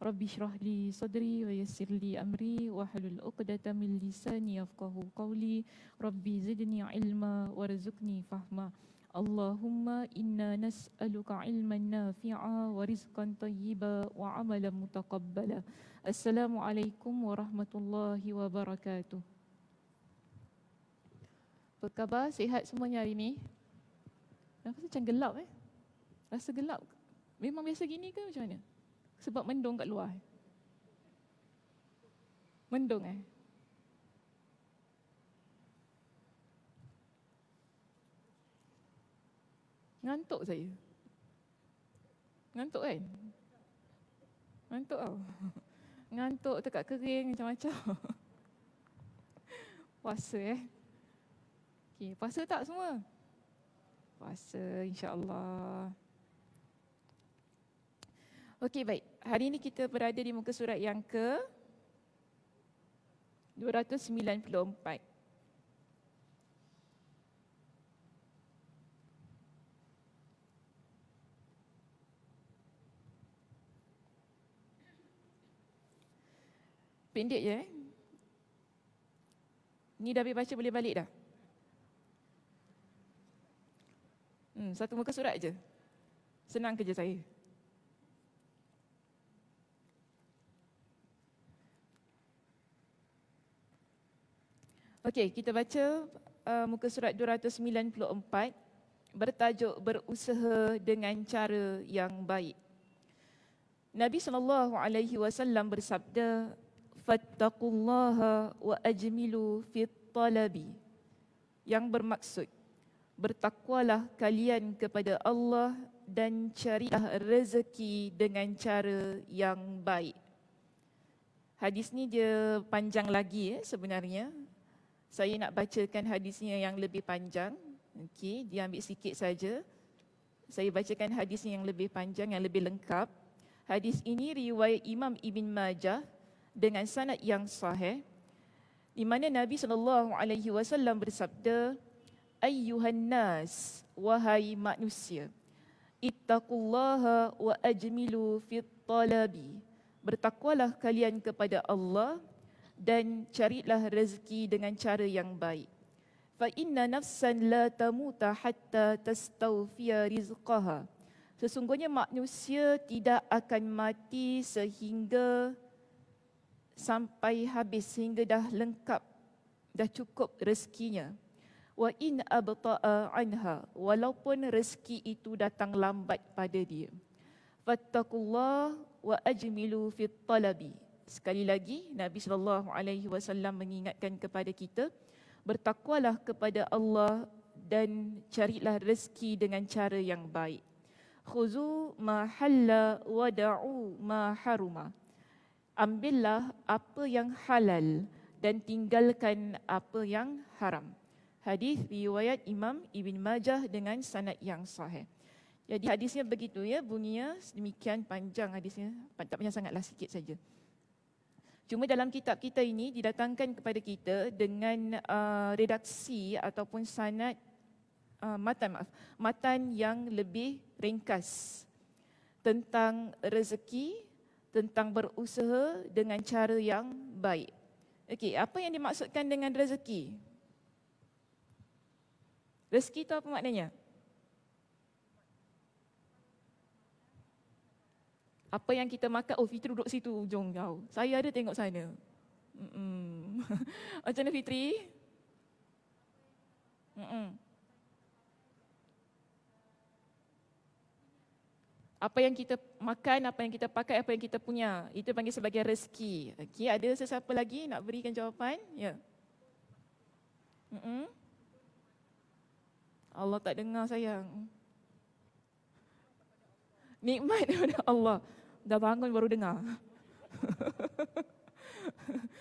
Rabbi syrah li sadri wa yassir li amri wa halul uqdata min lisani yafqahu qawli Rabbi zidni ilma wa razukni fahma Allahumma inna nas'aluka ilman nafi'a wa rizqan tayyiba wa amalan mutakabbala Assalamualaikum warahmatullahi wabarakatuh Apa khabar? Sihat semuanya hari ni? Kenapa macam gelap eh? Rasa gelap Memang biasa gini ke macam mana? Sebab mendung kat luar. Mendung eh. Ngantuk saya. Ngantuk kan? Ngantuk tau. Oh. Ngantuk tekat kering macam-macam. Puasa eh. Okay, puasa tak semua? Puasa insyaAllah. Okey baik hari ini kita berada di muka surat yang ke 294. Pendek je eh? Ni dah habis baca boleh balik dah? Hmm, satu muka surat je. Senang kerja saya. Okey, kita baca uh, muka surat 294 bertajuk berusaha dengan cara yang baik. Nabi sallallahu alaihi wasallam bersabda, "Fattaqullaha wa ajmilu fi talabi." Yang bermaksud bertakwalah kalian kepada Allah dan carilah rezeki dengan cara yang baik. Hadis ni dia panjang lagi eh, sebenarnya saya nak bacakan hadisnya yang lebih panjang. Okey, dia ambil sikit saja. Saya bacakan hadis yang lebih panjang, yang lebih lengkap. Hadis ini riwayat Imam Ibn Majah dengan sanad yang sahih. Di mana Nabi sallallahu alaihi wasallam bersabda, "Ayyuhan nas, wahai manusia, ittaqullaha wa ajmilu fit talabi." Bertakwalah kalian kepada Allah dan carilah rezeki dengan cara yang baik. Fa inna nafsan la tamuta hatta tastawfiya rizqaha. Sesungguhnya manusia tidak akan mati sehingga sampai habis sehingga dah lengkap dah cukup rezekinya. Wa in abta'a anha walaupun rezeki itu datang lambat pada dia. Fattaqullah wa ajmilu fit talabi. Sekali lagi Nabi sallallahu alaihi wasallam mengingatkan kepada kita bertakwalah kepada Allah dan carilah rezeki dengan cara yang baik. Khuzu ma halla wa da'u ma haruma. Ambillah apa yang halal dan tinggalkan apa yang haram. Hadis riwayat Imam Ibn Majah dengan sanad yang sahih. Jadi hadisnya begitu ya, bunyinya demikian panjang hadisnya. Tak punya sangatlah sikit saja. Cuma dalam kitab kita ini didatangkan kepada kita dengan uh, redaksi ataupun sanad uh, matan maaf, matan yang lebih ringkas tentang rezeki, tentang berusaha dengan cara yang baik. Okey, apa yang dimaksudkan dengan rezeki? Rezeki itu apa maknanya? apa yang kita makan, oh Fitri duduk situ ujung kau. Saya ada tengok sana. Mm-mm. Macam mana Fitri? Mm-mm. Apa yang kita makan, apa yang kita pakai, apa yang kita punya. Itu panggil sebagai rezeki. Okay, ada sesiapa lagi nak berikan jawapan? Ya. Yeah. Mm-mm. Allah tak dengar sayang. Nikmat daripada Allah. Allah dah bangun baru dengar.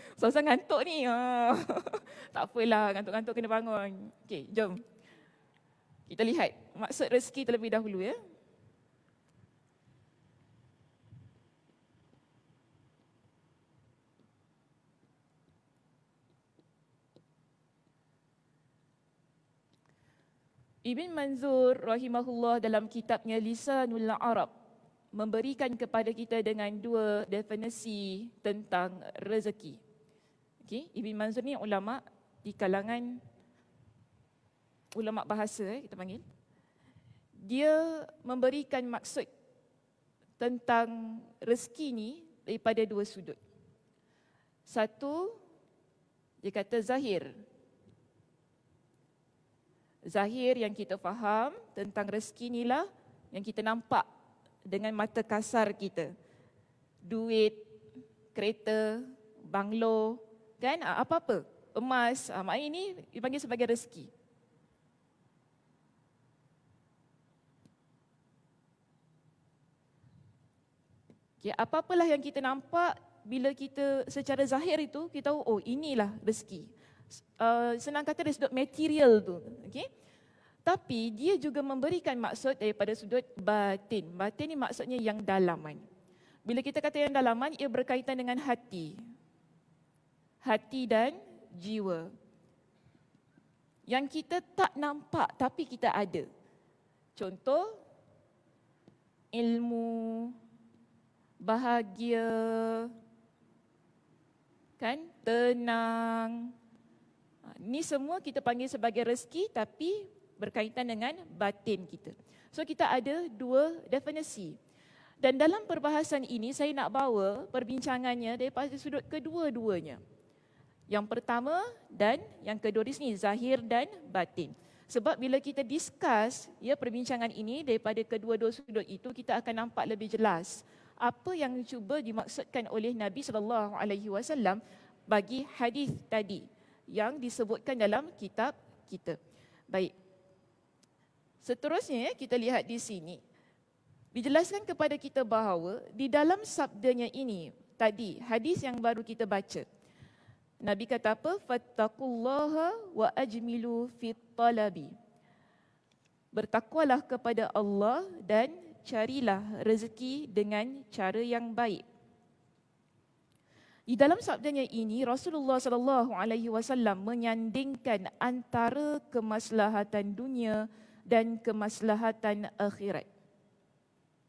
Sosok ngantuk ni. Ha. tak apalah, ngantuk-ngantuk kena bangun. Okey, jom. Kita lihat maksud rezeki terlebih dahulu ya. Ibn Manzur rahimahullah dalam kitabnya Lisanul Arab memberikan kepada kita dengan dua definisi tentang rezeki. Okey, Ibn Mansur ni ulama di kalangan ulama bahasa eh, kita panggil. Dia memberikan maksud tentang rezeki ni daripada dua sudut. Satu dia kata zahir. Zahir yang kita faham tentang rezeki inilah yang kita nampak dengan mata kasar kita. Duit, kereta, banglo, kan ah, apa-apa. Emas, ah, maknanya ini dipanggil sebagai rezeki. Okay, apa-apalah yang kita nampak bila kita secara zahir itu, kita tahu, oh inilah rezeki. Uh, senang kata dari sudut material tu. Okay? Tapi dia juga memberikan maksud daripada sudut batin. Batin ni maksudnya yang dalaman. Bila kita kata yang dalaman, ia berkaitan dengan hati. Hati dan jiwa. Yang kita tak nampak tapi kita ada. Contoh, ilmu, bahagia, kan tenang. Ha, ni semua kita panggil sebagai rezeki tapi berkaitan dengan batin kita. So kita ada dua definisi. Dan dalam perbahasan ini saya nak bawa perbincangannya daripada sudut kedua-duanya. Yang pertama dan yang kedua di sini zahir dan batin. Sebab bila kita discuss ya perbincangan ini daripada kedua-dua sudut itu kita akan nampak lebih jelas apa yang cuba dimaksudkan oleh Nabi sallallahu alaihi wasallam bagi hadis tadi yang disebutkan dalam kitab kita. Baik. Seterusnya kita lihat di sini. Dijelaskan kepada kita bahawa di dalam sabdanya ini tadi hadis yang baru kita baca. Nabi kata apa? Fattaqullaha wa ajmilu fit talabi. Bertakwalah kepada Allah dan carilah rezeki dengan cara yang baik. Di dalam sabdanya ini Rasulullah sallallahu alaihi wasallam menyandingkan antara kemaslahatan dunia dan kemaslahatan akhirat.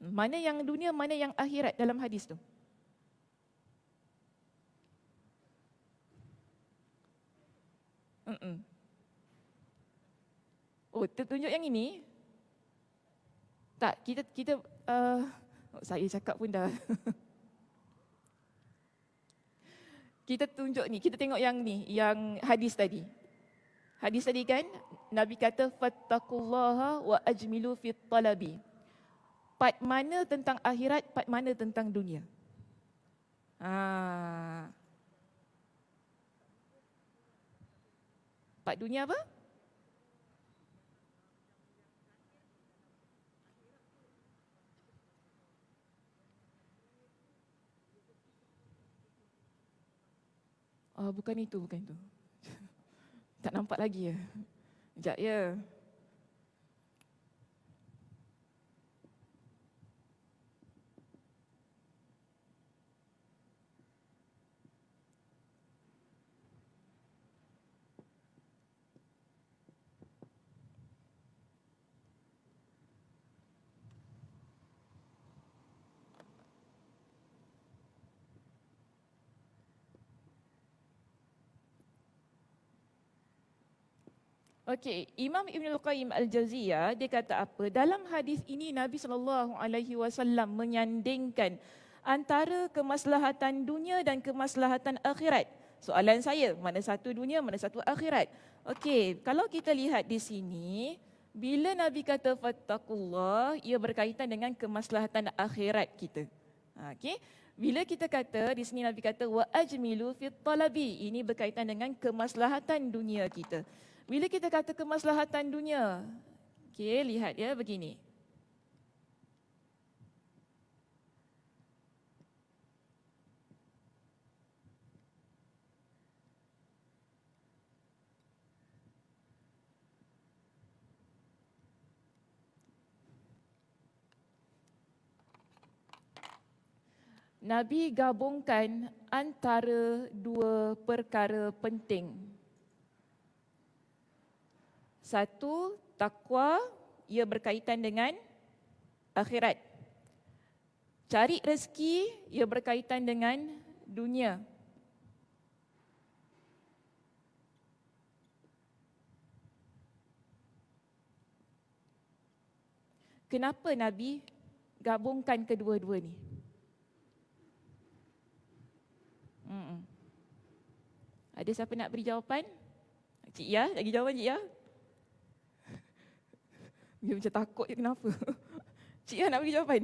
Mana yang dunia, mana yang akhirat dalam hadis tu? Mm-mm. Oh, tertunjuk yang ini? Tak, kita kita uh, oh, saya cakap pun dah. kita tunjuk ni, kita tengok yang ni, yang hadis tadi. Hadis tadi kan Nabi kata fattakullaha wa ajmilu fit talabi. Part mana tentang akhirat, part mana tentang dunia. Ha. Part dunia apa? Oh, bukan itu, bukan itu. Tak nampak lagi ya? Sekejap ya. Okey, Imam Ibn Al-Qayyim Al-Jaziyah dia kata apa? Dalam hadis ini Nabi sallallahu alaihi wasallam menyandingkan antara kemaslahatan dunia dan kemaslahatan akhirat. Soalan saya, mana satu dunia, mana satu akhirat? Okey, kalau kita lihat di sini, bila Nabi kata fattakullah, ia berkaitan dengan kemaslahatan akhirat kita. Ha, okey, bila kita kata di sini Nabi kata wa ajmilu fit talabi, ini berkaitan dengan kemaslahatan dunia kita. Bila kita kata kemaslahatan dunia, okay, lihat ya begini. Nabi gabungkan antara dua perkara penting satu, takwa ia berkaitan dengan akhirat. Cari rezeki ia berkaitan dengan dunia. Kenapa Nabi gabungkan kedua-dua ni? Hmm. Ada siapa nak beri jawapan? Cik Ya, lagi jawapan Cik Ya? Dia macam takut je kenapa. Cik Yah nak bagi jawapan.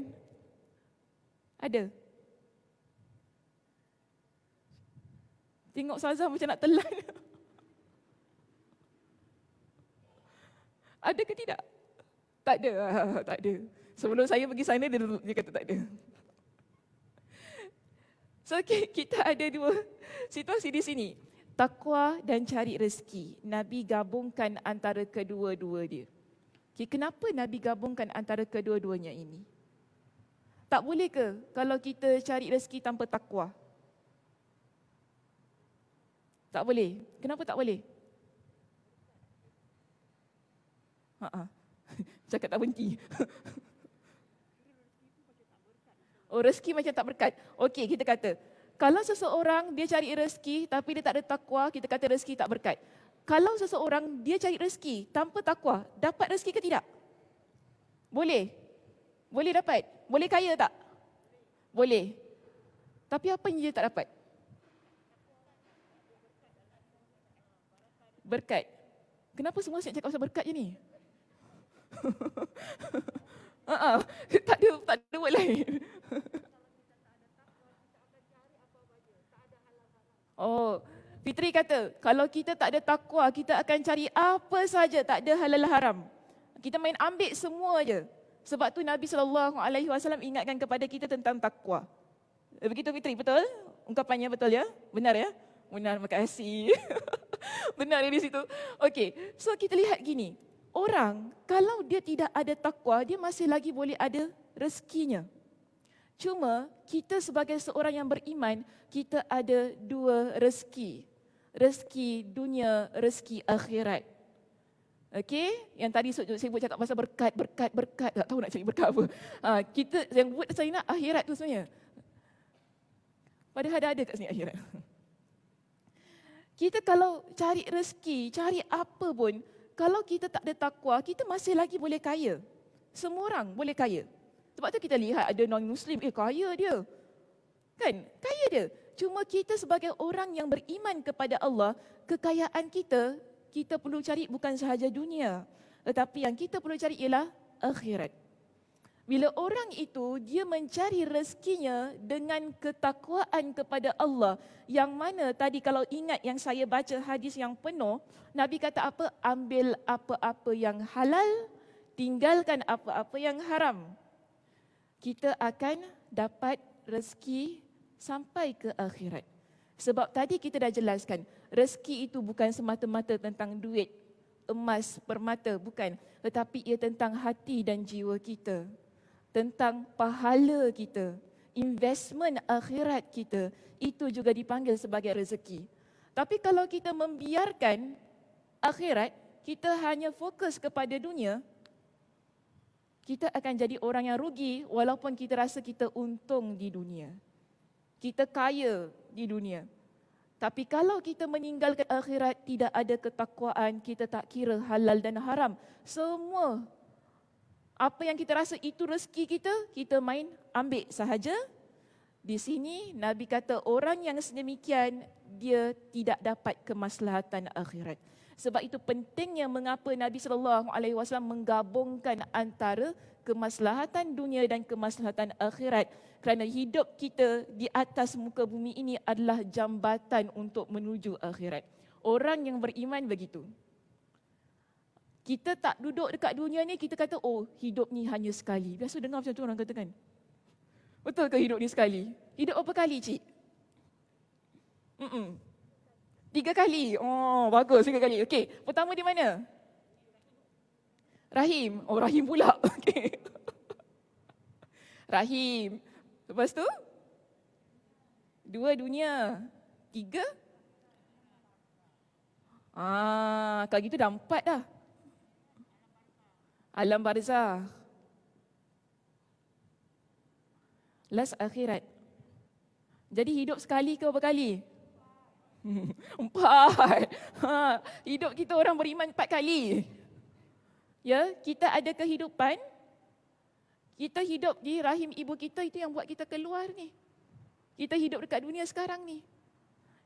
Ada? Tengok saza macam nak telan. ada ke tidak? Tak ada. tak ada. Sebelum saya pergi sana, dia, dia kata tak ada. So kita ada dua situasi di sini. Takwa dan cari rezeki. Nabi gabungkan antara kedua-dua dia. Okay, kenapa Nabi gabungkan antara kedua-duanya ini? Tak boleh ke kalau kita cari rezeki tanpa takwa? Tak boleh. Kenapa tak boleh? Ha Cakap tak berhenti. Oh, rezeki macam tak berkat. Okey, kita kata. Kalau seseorang dia cari rezeki tapi dia tak ada takwa, kita kata rezeki tak berkat kalau seseorang dia cari rezeki tanpa takwa, dapat rezeki ke tidak? Boleh. Boleh dapat. Boleh kaya tak? Boleh. Tapi apa yang dia tak dapat? Berkat. Kenapa semua saya cakap pasal berkat je ni? uh-uh. tak ada tak ada word lain. oh, Fitri kata, kalau kita tak ada takwa, kita akan cari apa saja tak ada halal haram. Kita main ambil semua saja Sebab tu Nabi sallallahu alaihi wasallam ingatkan kepada kita tentang takwa. Eh, begitu Fitri, betul? Ungkapannya betul ya? Benar ya? Benar, terima kasih. Benar ya, di situ. Okey, so kita lihat gini. Orang kalau dia tidak ada takwa, dia masih lagi boleh ada rezekinya. Cuma kita sebagai seorang yang beriman, kita ada dua rezeki rezeki dunia, rezeki akhirat. Okey, yang tadi saya sebut cakap pasal berkat, berkat, berkat. Tak tahu nak cari berkat apa. Ha, kita yang buat saya nak akhirat tu sebenarnya. Padahal ada ada kat sini akhirat. Kita kalau cari rezeki, cari apa pun, kalau kita tak ada takwa, kita masih lagi boleh kaya. Semua orang boleh kaya. Sebab tu kita lihat ada non-Muslim, eh kaya dia. Kan? Kaya dia cuma kita sebagai orang yang beriman kepada Allah, kekayaan kita, kita perlu cari bukan sahaja dunia. Tetapi yang kita perlu cari ialah akhirat. Bila orang itu dia mencari rezekinya dengan ketakwaan kepada Allah. Yang mana tadi kalau ingat yang saya baca hadis yang penuh, Nabi kata apa? Ambil apa-apa yang halal, tinggalkan apa-apa yang haram. Kita akan dapat rezeki sampai ke akhirat. Sebab tadi kita dah jelaskan, rezeki itu bukan semata-mata tentang duit, emas, permata, bukan. Tetapi ia tentang hati dan jiwa kita. Tentang pahala kita. Investment akhirat kita. Itu juga dipanggil sebagai rezeki. Tapi kalau kita membiarkan akhirat, kita hanya fokus kepada dunia, kita akan jadi orang yang rugi walaupun kita rasa kita untung di dunia kita kaya di dunia. Tapi kalau kita meninggalkan akhirat, tidak ada ketakwaan, kita tak kira halal dan haram. Semua apa yang kita rasa itu rezeki kita, kita main ambil sahaja. Di sini Nabi kata orang yang sedemikian, dia tidak dapat kemaslahatan akhirat. Sebab itu pentingnya mengapa Nabi sallallahu alaihi wasallam menggabungkan antara kemaslahatan dunia dan kemaslahatan akhirat. Kerana hidup kita di atas muka bumi ini adalah jambatan untuk menuju akhirat. Orang yang beriman begitu. Kita tak duduk dekat dunia ni, kita kata, oh hidup ni hanya sekali. Biasa dengar macam tu orang kata kan? Betul ke hidup ni sekali? Hidup berapa kali, cik? Mm-mm. Tiga kali. Oh, bagus tiga kali. Okey, pertama di mana? Rahim. Oh, Rahim pula. Okey. Rahim. Lepas tu? Dua dunia. Tiga? Ah, kalau gitu dah empat dah. Alam barzah. Last akhirat. Jadi hidup sekali ke berkali? Empat. Ha, hidup kita orang beriman empat kali. Ya, kita ada kehidupan. Kita hidup di rahim ibu kita itu yang buat kita keluar ni. Kita hidup dekat dunia sekarang ni.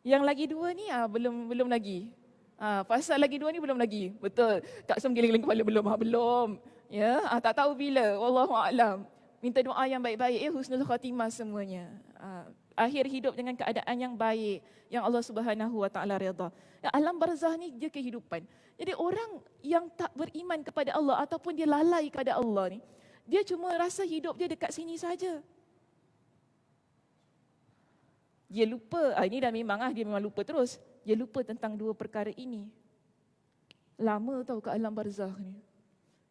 Yang lagi dua ni ah ha, belum belum lagi. Ah ha, pasal lagi dua ni belum lagi. Betul. Kak Sam geleng-geleng kepala belum ha, belum. Ya, ha, tak tahu bila. Wallahu alam. Minta doa yang baik-baik ya husnul khatimah semuanya. Ah ha akhir hidup dengan keadaan yang baik yang Allah Subhanahu wa taala redha. Ya, alam barzah ni dia kehidupan. Jadi orang yang tak beriman kepada Allah ataupun dia lalai kepada Allah ni, dia cuma rasa hidup dia dekat sini saja. Dia lupa, ah, ini dah memang ah, dia memang lupa terus. Dia lupa tentang dua perkara ini. Lama tau ke alam barzah ni.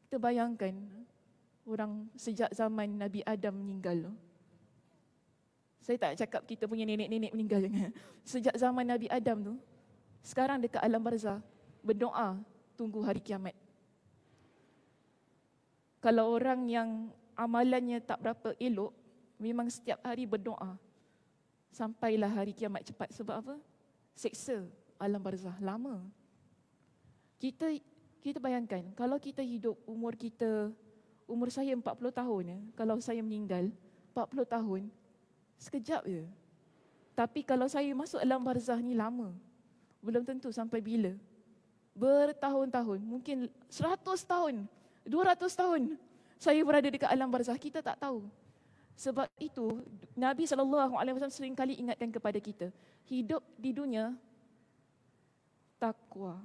Kita bayangkan orang sejak zaman Nabi Adam meninggal. Tu saya tak cakap kita punya nenek-nenek meninggal jangan. Sejak zaman Nabi Adam tu, sekarang dekat alam barzah, berdoa tunggu hari kiamat. Kalau orang yang amalannya tak berapa elok, memang setiap hari berdoa. Sampailah hari kiamat cepat. Sebab apa? Seksa alam barzah. Lama. Kita kita bayangkan, kalau kita hidup umur kita, umur saya 40 tahun, ya, kalau saya meninggal, 40 tahun, Sekejap je. Tapi kalau saya masuk alam barzah ni lama. Belum tentu sampai bila. Bertahun-tahun. Mungkin seratus tahun. Dua ratus tahun. Saya berada dekat alam barzah. Kita tak tahu. Sebab itu Nabi sallallahu alaihi wasallam sering kali ingatkan kepada kita, hidup di dunia takwa.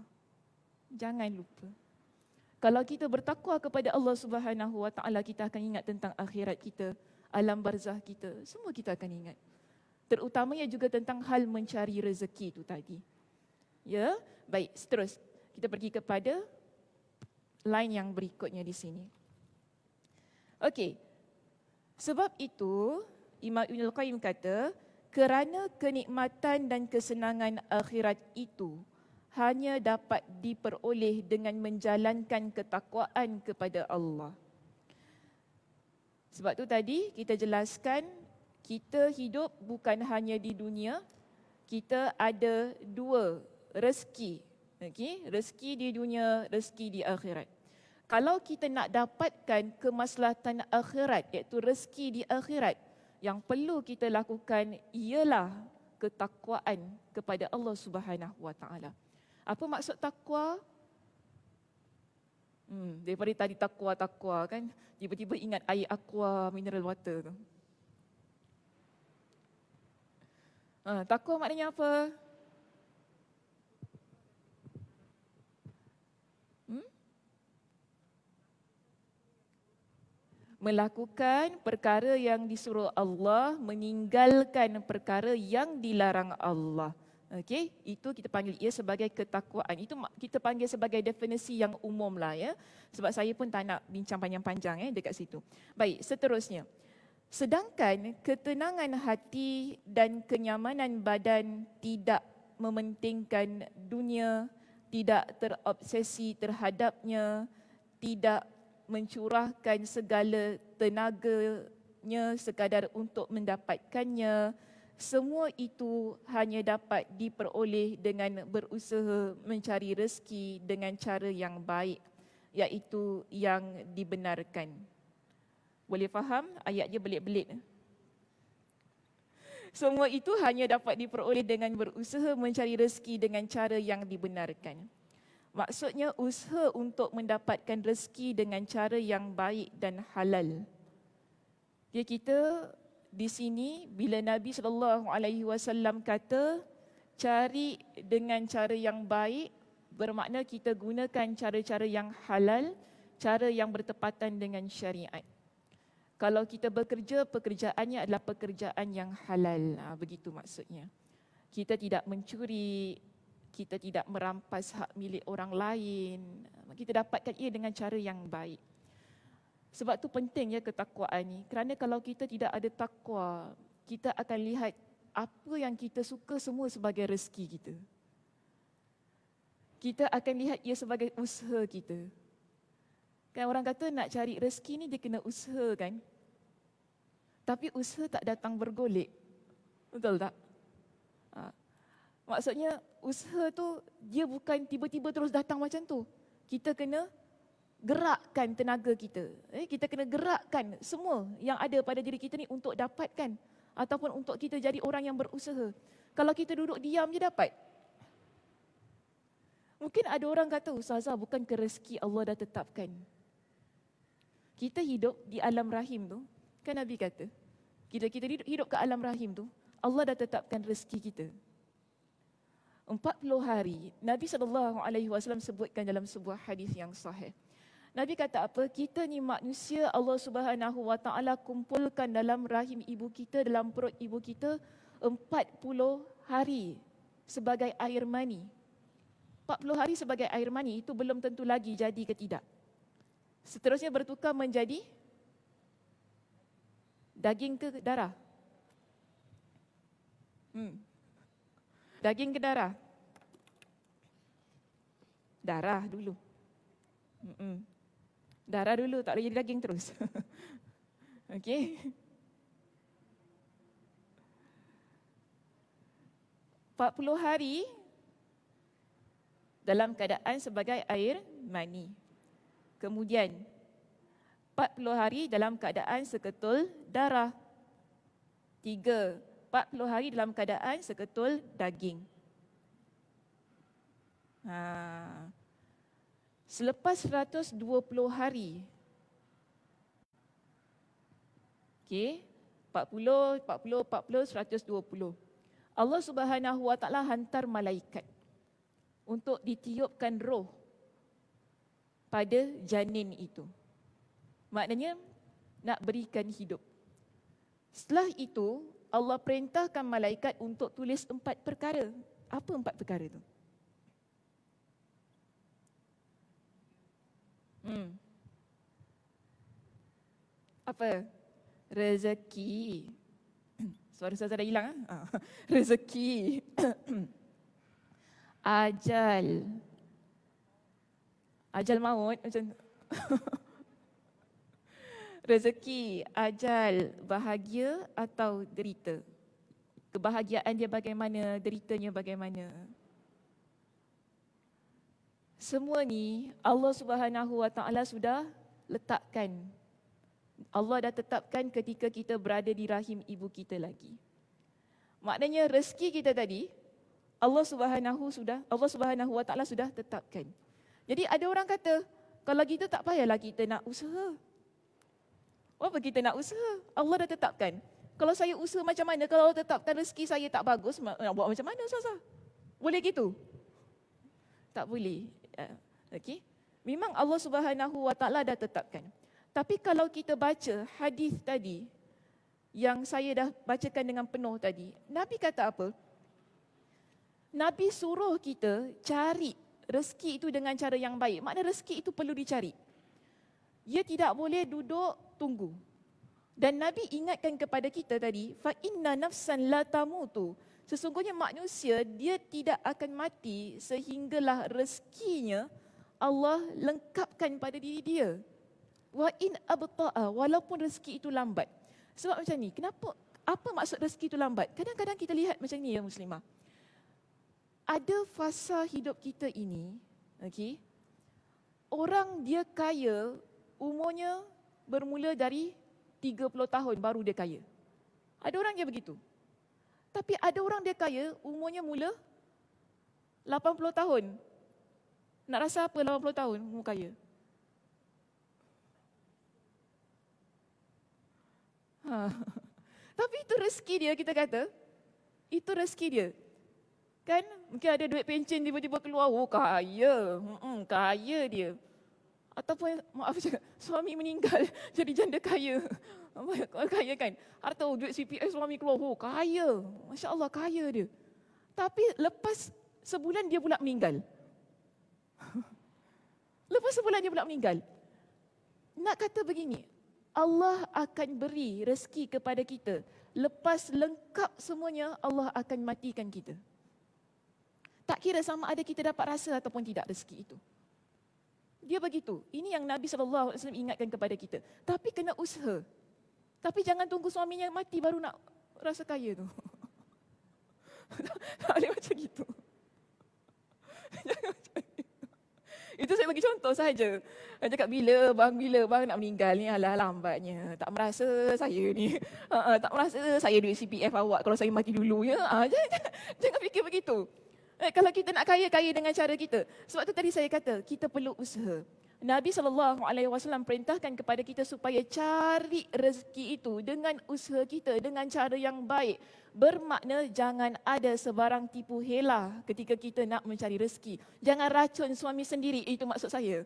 Jangan lupa. Kalau kita bertakwa kepada Allah Subhanahu wa taala, kita akan ingat tentang akhirat kita alam barzah kita. Semua kita akan ingat. Terutamanya juga tentang hal mencari rezeki itu tadi. Ya, baik. Terus kita pergi kepada line yang berikutnya di sini. Okey. Sebab itu Imam al Qayyim kata, kerana kenikmatan dan kesenangan akhirat itu hanya dapat diperoleh dengan menjalankan ketakwaan kepada Allah. Sebab tu tadi kita jelaskan kita hidup bukan hanya di dunia. Kita ada dua rezeki. Okey, rezeki di dunia, rezeki di akhirat. Kalau kita nak dapatkan kemaslahatan akhirat iaitu rezeki di akhirat, yang perlu kita lakukan ialah ketakwaan kepada Allah Subhanahu Wa Taala. Apa maksud takwa? Hmm, daripada tadi takwa-takwa kan, tiba-tiba ingat air aqua mineral water tu. Ha, takwa maknanya apa? Hmm? Melakukan perkara yang disuruh Allah, meninggalkan perkara yang dilarang Allah. Okey, itu kita panggil ia sebagai ketakwaan. Itu kita panggil sebagai definisi yang umum lah ya. Sebab saya pun tak nak bincang panjang-panjang eh dekat situ. Baik, seterusnya. Sedangkan ketenangan hati dan kenyamanan badan tidak mementingkan dunia, tidak terobsesi terhadapnya, tidak mencurahkan segala tenaganya sekadar untuk mendapatkannya, semua itu hanya dapat diperoleh dengan berusaha mencari rezeki dengan cara yang baik iaitu yang dibenarkan. Boleh faham? Ayat dia belit-belit. Semua itu hanya dapat diperoleh dengan berusaha mencari rezeki dengan cara yang dibenarkan. Maksudnya usaha untuk mendapatkan rezeki dengan cara yang baik dan halal. Dia kita di sini bila Nabi sallallahu alaihi wasallam kata cari dengan cara yang baik bermakna kita gunakan cara-cara yang halal cara yang bertepatan dengan syariat kalau kita bekerja pekerjaannya adalah pekerjaan yang halal ha, begitu maksudnya kita tidak mencuri kita tidak merampas hak milik orang lain kita dapatkan ia dengan cara yang baik sebab tu penting ya ketakwaan ni. Kerana kalau kita tidak ada takwa, kita akan lihat apa yang kita suka semua sebagai rezeki kita. Kita akan lihat ia sebagai usaha kita. Kan orang kata nak cari rezeki ni dia kena usaha kan. Tapi usaha tak datang bergolek. Betul tak? Ha. Maksudnya usaha tu dia bukan tiba-tiba terus datang macam tu. Kita kena gerakkan tenaga kita. Eh, kita kena gerakkan semua yang ada pada diri kita ni untuk dapatkan ataupun untuk kita jadi orang yang berusaha. Kalau kita duduk diam je dapat. Mungkin ada orang kata, Ustazah bukan ke rezeki Allah dah tetapkan. Kita hidup di alam rahim tu. Kan Nabi kata, kita kita hidup, ke alam rahim tu, Allah dah tetapkan rezeki kita. Empat puluh hari Nabi saw sebutkan dalam sebuah hadis yang sahih. Nabi kata apa? Kita ni manusia Allah Subhanahu Wa Taala kumpulkan dalam rahim ibu kita, dalam perut ibu kita 40 hari sebagai air mani. 40 hari sebagai air mani itu belum tentu lagi jadi ke tidak. Seterusnya bertukar menjadi daging ke darah? Hmm. Daging ke darah? Darah dulu. Mm-mm. Darah dulu tak boleh jadi daging terus. Okey. Empat puluh hari dalam keadaan sebagai air mani. Kemudian, empat puluh hari dalam keadaan seketul darah. Tiga, empat puluh hari dalam keadaan seketul daging. Haa selepas 120 hari. Okey, 40, 40, 40, 120. Allah Subhanahu Wa Taala hantar malaikat untuk ditiupkan roh pada janin itu. Maknanya nak berikan hidup. Setelah itu, Allah perintahkan malaikat untuk tulis empat perkara. Apa empat perkara itu? Hmm. Apa? Rezeki. Suara saya dah hilang. Ha? Rezeki. Ajal. Ajal maut macam Rezeki, ajal, bahagia atau derita? Kebahagiaan dia bagaimana, deritanya bagaimana? Semua ni Allah Subhanahu Wa Taala sudah letakkan. Allah dah tetapkan ketika kita berada di rahim ibu kita lagi. Maknanya rezeki kita tadi Allah Subhanahu sudah Allah Subhanahu Wa Taala sudah tetapkan. Jadi ada orang kata kalau kita tak payahlah kita nak usaha. Apa kita nak usaha? Allah dah tetapkan. Kalau saya usaha macam mana? Kalau Allah tetapkan rezeki saya tak bagus, nak buat macam mana Ustazah? Boleh gitu? Tak boleh. Ah, okay, memang Allah Subhanahu Wa Taala dah tetapkan tapi kalau kita baca hadis tadi yang saya dah bacakan dengan penuh tadi nabi kata apa nabi suruh kita cari rezeki itu dengan cara yang baik makna rezeki itu perlu dicari ia tidak boleh duduk tunggu dan nabi ingatkan kepada kita tadi fa inna nafsan la tamutu Sesungguhnya manusia dia tidak akan mati sehinggalah rezekinya Allah lengkapkan pada diri dia. Wa in abta'a walaupun rezeki itu lambat. Sebab macam ni, kenapa apa maksud rezeki itu lambat? Kadang-kadang kita lihat macam ni ya muslimah. Ada fasa hidup kita ini, okey. Orang dia kaya umurnya bermula dari 30 tahun baru dia kaya. Ada orang dia begitu. Tapi ada orang dia kaya, umurnya mula 80 tahun. Nak rasa apa 80 tahun umur kaya? Ha. Tapi itu rezeki dia kita kata. Itu rezeki dia. Kan? Mungkin ada duit pencen tiba-tiba keluar. Oh, kaya. Mm-mm, kaya dia. Ataupun, maaf cakap, suami meninggal jadi janda kaya kaya kan. Harta duit CPF suami keluar. Oh, kaya. Masya Allah kaya dia. Tapi lepas sebulan dia pula meninggal. Lepas sebulan dia pula meninggal. Nak kata begini. Allah akan beri rezeki kepada kita. Lepas lengkap semuanya Allah akan matikan kita. Tak kira sama ada kita dapat rasa ataupun tidak rezeki itu. Dia begitu. Ini yang Nabi SAW ingatkan kepada kita. Tapi kena usaha. Tapi jangan tunggu suaminya mati baru nak rasa kaya tu. tak boleh macam gitu. Itu saya bagi contoh saja. Saya cakap bila bang bila bang nak meninggal ni alah lambatnya. Tak merasa saya ni. Uh, uh, tak merasa saya duit CPF awak kalau saya mati dulu ya. Ha, uh, jangan, jangan, jangan fikir begitu. Eh, kalau kita nak kaya kaya dengan cara kita. Sebab tu tadi saya kata kita perlu usaha. Nabi SAW perintahkan kepada kita supaya cari rezeki itu dengan usaha kita, dengan cara yang baik. Bermakna jangan ada sebarang tipu helah ketika kita nak mencari rezeki. Jangan racun suami sendiri, itu maksud saya.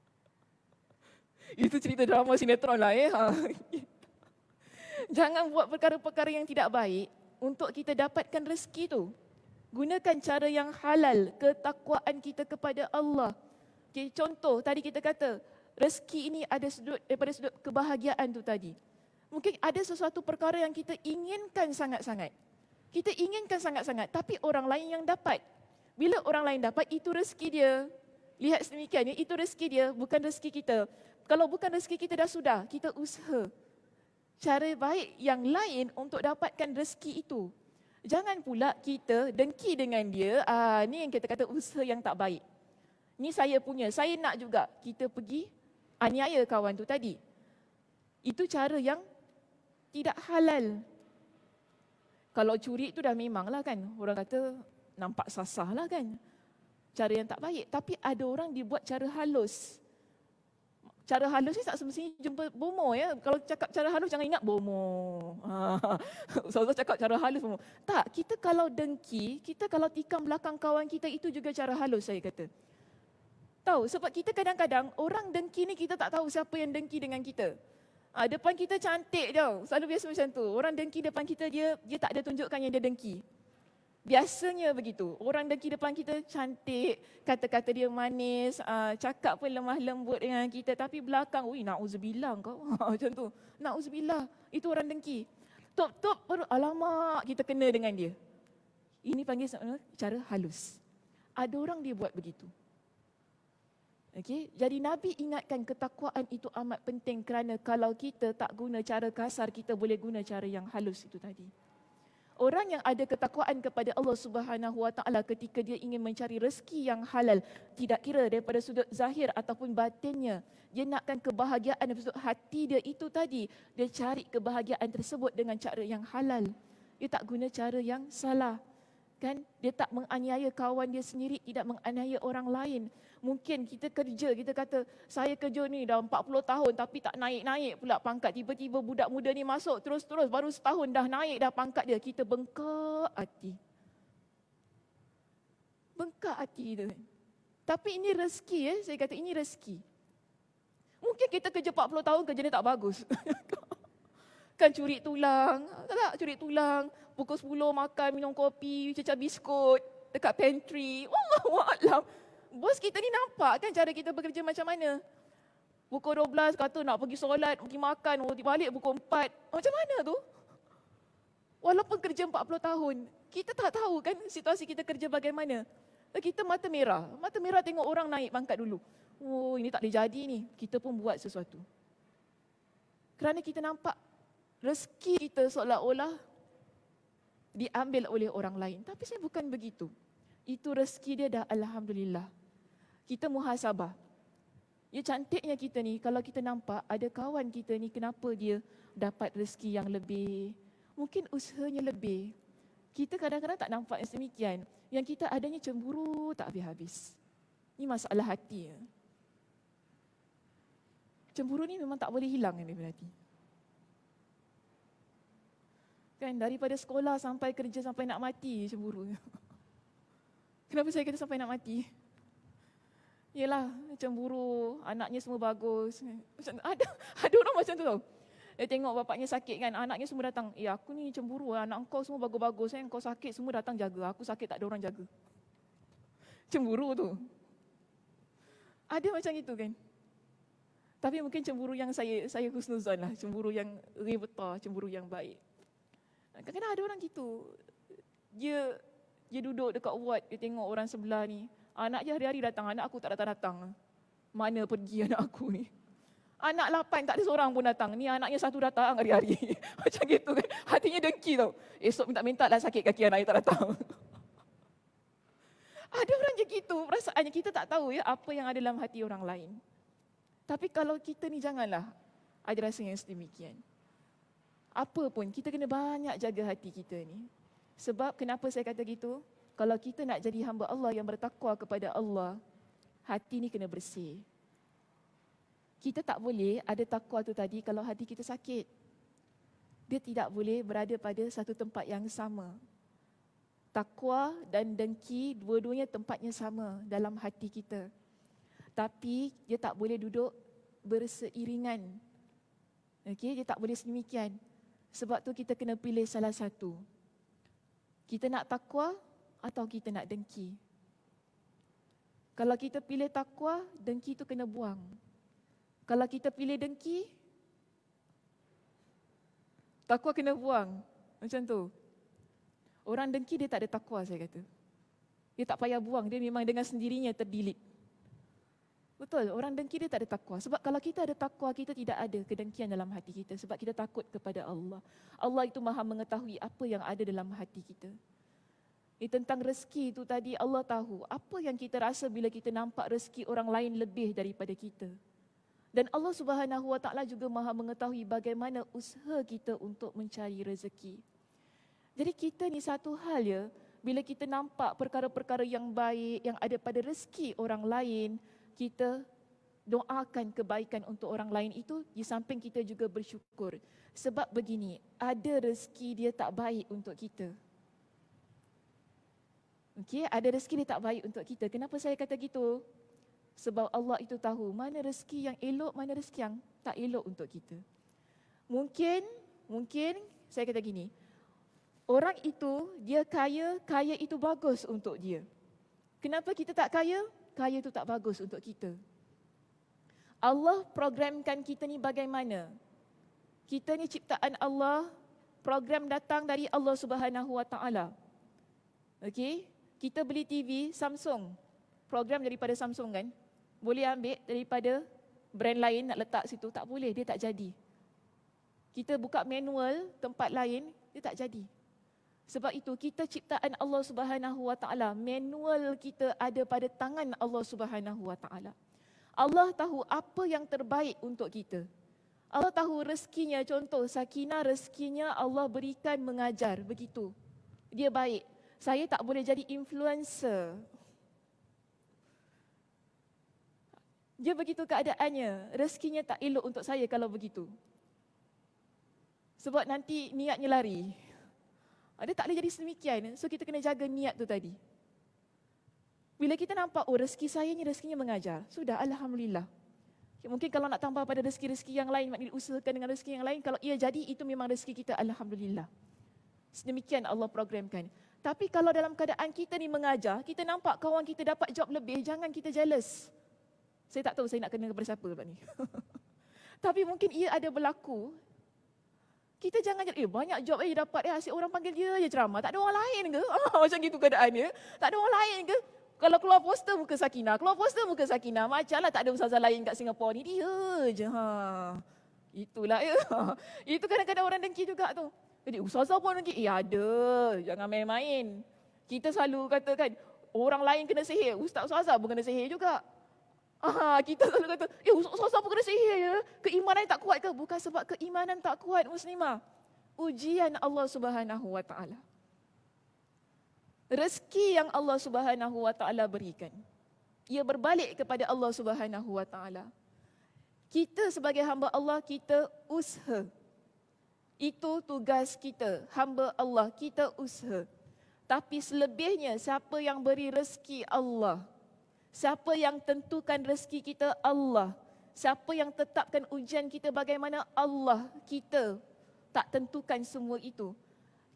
itu cerita drama sinetron lah ya. Eh? Ha. jangan buat perkara-perkara yang tidak baik untuk kita dapatkan rezeki itu. Gunakan cara yang halal ketakwaan kita kepada Allah. Okay, contoh tadi kita kata rezeki ini ada sudut daripada sudut kebahagiaan tu tadi. Mungkin ada sesuatu perkara yang kita inginkan sangat-sangat. Kita inginkan sangat-sangat tapi orang lain yang dapat. Bila orang lain dapat itu rezeki dia. Lihat sedemikian ya, itu rezeki dia bukan rezeki kita. Kalau bukan rezeki kita dah sudah kita usaha cara baik yang lain untuk dapatkan rezeki itu Jangan pula kita dengki dengan dia, ah ni yang kita kata usaha yang tak baik. Ni saya punya, saya nak juga kita pergi aniaya kawan tu tadi. Itu cara yang tidak halal. Kalau curi tu dah memang lah kan, orang kata nampak sasah lah kan. Cara yang tak baik, tapi ada orang dibuat cara halus cara halus ni tak semestinya jumpa bomo ya. Kalau cakap cara halus jangan ingat bomo. Ustaz ha. cakap cara halus bomo. Tak, kita kalau dengki, kita kalau tikam belakang kawan kita itu juga cara halus saya kata. Tahu sebab kita kadang-kadang orang dengki ni kita tak tahu siapa yang dengki dengan kita. Ha, depan kita cantik tau. Selalu biasa macam tu. Orang dengki depan kita dia dia tak ada tunjukkan yang dia dengki. Biasanya begitu. Orang dengki depan kita cantik, kata-kata dia manis, uh, cakap pun lemah lembut dengan kita. Tapi belakang, nak na'uzubillah kau. Macam tu. Na'uzubillah. Itu orang dengki. Top-top, alamak kita kena dengan dia. Ini panggil cara halus. Ada orang dia buat begitu. Okay? Jadi Nabi ingatkan ketakwaan itu amat penting kerana kalau kita tak guna cara kasar, kita boleh guna cara yang halus itu tadi orang yang ada ketakwaan kepada Allah Subhanahu Wa Taala ketika dia ingin mencari rezeki yang halal tidak kira daripada sudut zahir ataupun batinnya dia nakkan kebahagiaan daripada sudut hati dia itu tadi dia cari kebahagiaan tersebut dengan cara yang halal dia tak guna cara yang salah kan dia tak menganiaya kawan dia sendiri tidak menganiaya orang lain mungkin kita kerja kita kata saya kerja ni dah 40 tahun tapi tak naik-naik pula pangkat tiba-tiba budak muda ni masuk terus-terus baru setahun dah naik dah pangkat dia kita bengkak hati bengkak hati tu tapi ini rezeki ya eh? saya kata ini rezeki mungkin kita kerja 40 tahun kerja ni tak bagus kan curi tulang tak tak curi tulang pukul 10 makan minum kopi, cecah biskut dekat pantry. Wah, alam. Bos kita ni nampak kan cara kita bekerja macam mana? Pukul 12 kata nak pergi solat, pergi makan, oh, balik pukul 4. Macam mana tu? Walaupun kerja 40 tahun, kita tak tahu kan situasi kita kerja bagaimana. Kita mata merah. Mata merah tengok orang naik pangkat dulu. Oh, ini tak boleh jadi ni. Kita pun buat sesuatu. Kerana kita nampak rezeki kita seolah-olah diambil oleh orang lain. Tapi saya bukan begitu. Itu rezeki dia dah Alhamdulillah. Kita muhasabah. Ya cantiknya kita ni kalau kita nampak ada kawan kita ni kenapa dia dapat rezeki yang lebih. Mungkin usahanya lebih. Kita kadang-kadang tak nampak yang semikian. Yang kita adanya cemburu tak habis-habis. Ini masalah hati. Ya. Cemburu ni memang tak boleh hilang. Ini berarti kan daripada sekolah sampai kerja sampai nak mati cemburu. Kenapa saya kata sampai nak mati? Yelah, cemburu, anaknya semua bagus. Macam, ada ada orang macam tu tau. Dia tengok bapaknya sakit kan, anaknya semua datang. Ya, eh, aku ni cemburu, anak kau semua bagus-bagus. Kan? Kau sakit, semua datang jaga. Aku sakit, tak ada orang jaga. Cemburu tu. Ada macam itu kan. Tapi mungkin cemburu yang saya saya husnuzan lah. Cemburu yang reputa, cemburu yang baik. Kadang-kadang ada orang gitu. Dia dia duduk dekat ward, dia tengok orang sebelah ni. Anak dia hari-hari datang, anak aku tak datang-datang. Mana pergi anak aku ni? Anak lapan, tak ada seorang pun datang. Ni anaknya satu datang hari-hari. Macam gitu kan. Hatinya dengki tau. Esok minta-minta lah sakit kaki anaknya tak datang. ada orang je gitu. Perasaannya kita tak tahu ya apa yang ada dalam hati orang lain. Tapi kalau kita ni janganlah ada rasa yang sedemikian apa pun kita kena banyak jaga hati kita ni. Sebab kenapa saya kata gitu? Kalau kita nak jadi hamba Allah yang bertakwa kepada Allah, hati ni kena bersih. Kita tak boleh ada takwa tu tadi kalau hati kita sakit. Dia tidak boleh berada pada satu tempat yang sama. Takwa dan dengki dua-duanya tempatnya sama dalam hati kita. Tapi dia tak boleh duduk berseiringan. Okey, dia tak boleh semikian. Sebab tu kita kena pilih salah satu. Kita nak takwa atau kita nak dengki. Kalau kita pilih takwa, dengki tu kena buang. Kalau kita pilih dengki, takwa kena buang. Macam tu. Orang dengki dia tak ada takwa saya kata. Dia tak payah buang, dia memang dengan sendirinya terdelete. Betul, orang dengki dia tak ada takwa. Sebab kalau kita ada takwa, kita tidak ada kedengkian dalam hati kita. Sebab kita takut kepada Allah. Allah itu maha mengetahui apa yang ada dalam hati kita. Ini tentang rezeki itu tadi, Allah tahu. Apa yang kita rasa bila kita nampak rezeki orang lain lebih daripada kita. Dan Allah subhanahu wa ta'ala juga maha mengetahui bagaimana usaha kita untuk mencari rezeki. Jadi kita ni satu hal ya, bila kita nampak perkara-perkara yang baik, yang ada pada rezeki orang lain, kita doakan kebaikan untuk orang lain itu di samping kita juga bersyukur. Sebab begini, ada rezeki dia tak baik untuk kita. Okey, ada rezeki dia tak baik untuk kita. Kenapa saya kata gitu? Sebab Allah itu tahu mana rezeki yang elok, mana rezeki yang tak elok untuk kita. Mungkin, mungkin saya kata gini, orang itu dia kaya, kaya itu bagus untuk dia. Kenapa kita tak kaya? kaya itu tak bagus untuk kita. Allah programkan kita ni bagaimana? Kita ni ciptaan Allah, program datang dari Allah Subhanahu Wa Taala. Okey, kita beli TV Samsung. Program daripada Samsung kan? Boleh ambil daripada brand lain nak letak situ tak boleh, dia tak jadi. Kita buka manual tempat lain, dia tak jadi. Sebab itu kita ciptaan Allah Subhanahu Wa Taala, manual kita ada pada tangan Allah Subhanahu Wa Taala. Allah tahu apa yang terbaik untuk kita. Allah tahu rezekinya contoh Sakina rezekinya Allah berikan mengajar begitu. Dia baik. Saya tak boleh jadi influencer. Dia begitu keadaannya, rezekinya tak elok untuk saya kalau begitu. Sebab nanti niatnya lari. Ah, dia tak boleh jadi sedemikian. So kita kena jaga niat tu tadi. Bila kita nampak, oh rezeki saya ni rezekinya mengajar. Sudah, Alhamdulillah. Ya, mungkin kalau nak tambah pada rezeki-rezeki yang lain, maknanya usahakan dengan rezeki yang lain. Kalau ia jadi, itu memang rezeki kita. Alhamdulillah. Sedemikian Allah programkan. Tapi kalau dalam keadaan kita ni mengajar, kita nampak kawan kita dapat job lebih, jangan kita jealous. Saya tak tahu saya nak kena kepada siapa Tapi mungkin ia ada berlaku kita jangan eh banyak job eh dapat eh asyik orang panggil dia je ceramah. Tak ada orang lain ke? Ah, macam gitu keadaannya. Tak ada orang lain ke? Kalau keluar poster muka Sakina, keluar poster muka Sakina, macamlah tak ada usaha lain kat Singapura ni dia je. Ha. Itulah ya. Itu kadang-kadang orang dengki juga tu. Jadi usaha pun dengki, eh ada. Jangan main-main. Kita selalu katakan orang lain kena sihir, ustaz usaha pun kena sihir juga. Aha, kita selalu kata, eh usah-usah apa kena sihir ya? Keimanan tak kuat ke? Bukan sebab keimanan tak kuat muslimah. Ujian Allah subhanahu wa ta'ala. Rezeki yang Allah subhanahu wa ta'ala berikan. Ia berbalik kepada Allah subhanahu wa ta'ala. Kita sebagai hamba Allah, kita usaha. Itu tugas kita. Hamba Allah, kita usaha. Tapi selebihnya, siapa yang beri rezeki Allah, Siapa yang tentukan rezeki kita? Allah. Siapa yang tetapkan ujian kita bagaimana? Allah. Kita tak tentukan semua itu.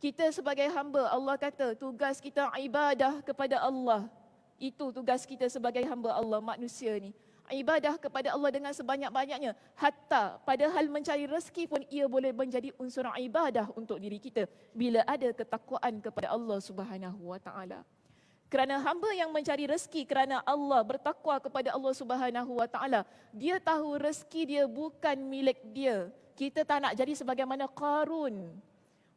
Kita sebagai hamba, Allah kata tugas kita ibadah kepada Allah. Itu tugas kita sebagai hamba Allah manusia ni. Ibadah kepada Allah dengan sebanyak-banyaknya. Hatta padahal mencari rezeki pun ia boleh menjadi unsur ibadah untuk diri kita. Bila ada ketakwaan kepada Allah subhanahu wa ta'ala. Kerana hamba yang mencari rezeki kerana Allah bertakwa kepada Allah Subhanahu Wa Taala, dia tahu rezeki dia bukan milik dia. Kita tak nak jadi sebagaimana Qarun.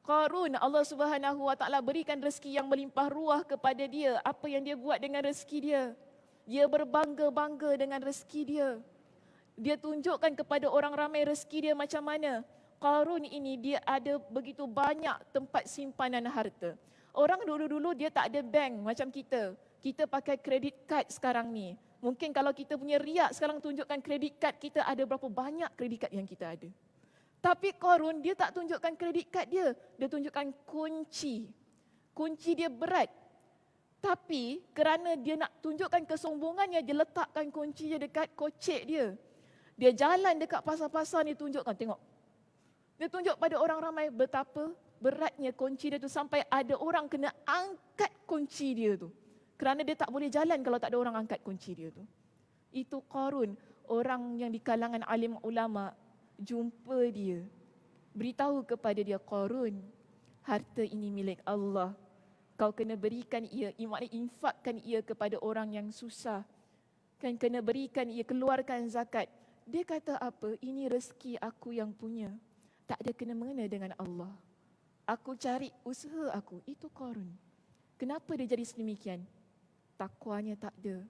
Qarun Allah Subhanahu Wa Taala berikan rezeki yang melimpah ruah kepada dia. Apa yang dia buat dengan rezeki dia? Dia berbangga-bangga dengan rezeki dia. Dia tunjukkan kepada orang ramai rezeki dia macam mana. Qarun ini dia ada begitu banyak tempat simpanan harta. Orang dulu-dulu dia tak ada bank macam kita. Kita pakai kredit card sekarang ni. Mungkin kalau kita punya riak sekarang tunjukkan kredit card kita ada berapa banyak kredit card yang kita ada. Tapi korun dia tak tunjukkan kredit card dia. Dia tunjukkan kunci. Kunci dia berat. Tapi kerana dia nak tunjukkan kesombongannya, dia letakkan kunci dia dekat kocek dia. Dia jalan dekat pasar-pasar ni tunjukkan, tengok. Dia tunjuk pada orang ramai betapa beratnya kunci dia tu sampai ada orang kena angkat kunci dia tu. Kerana dia tak boleh jalan kalau tak ada orang angkat kunci dia tu. Itu Qarun, orang yang di kalangan alim ulama jumpa dia. Beritahu kepada dia Qarun, harta ini milik Allah. Kau kena berikan ia, maknanya infakkan ia kepada orang yang susah. Kan kena berikan ia, keluarkan zakat. Dia kata apa? Ini rezeki aku yang punya. Tak ada kena mengena dengan Allah aku cari usaha aku. Itu korun. Kenapa dia jadi sedemikian? Takwanya tak ada.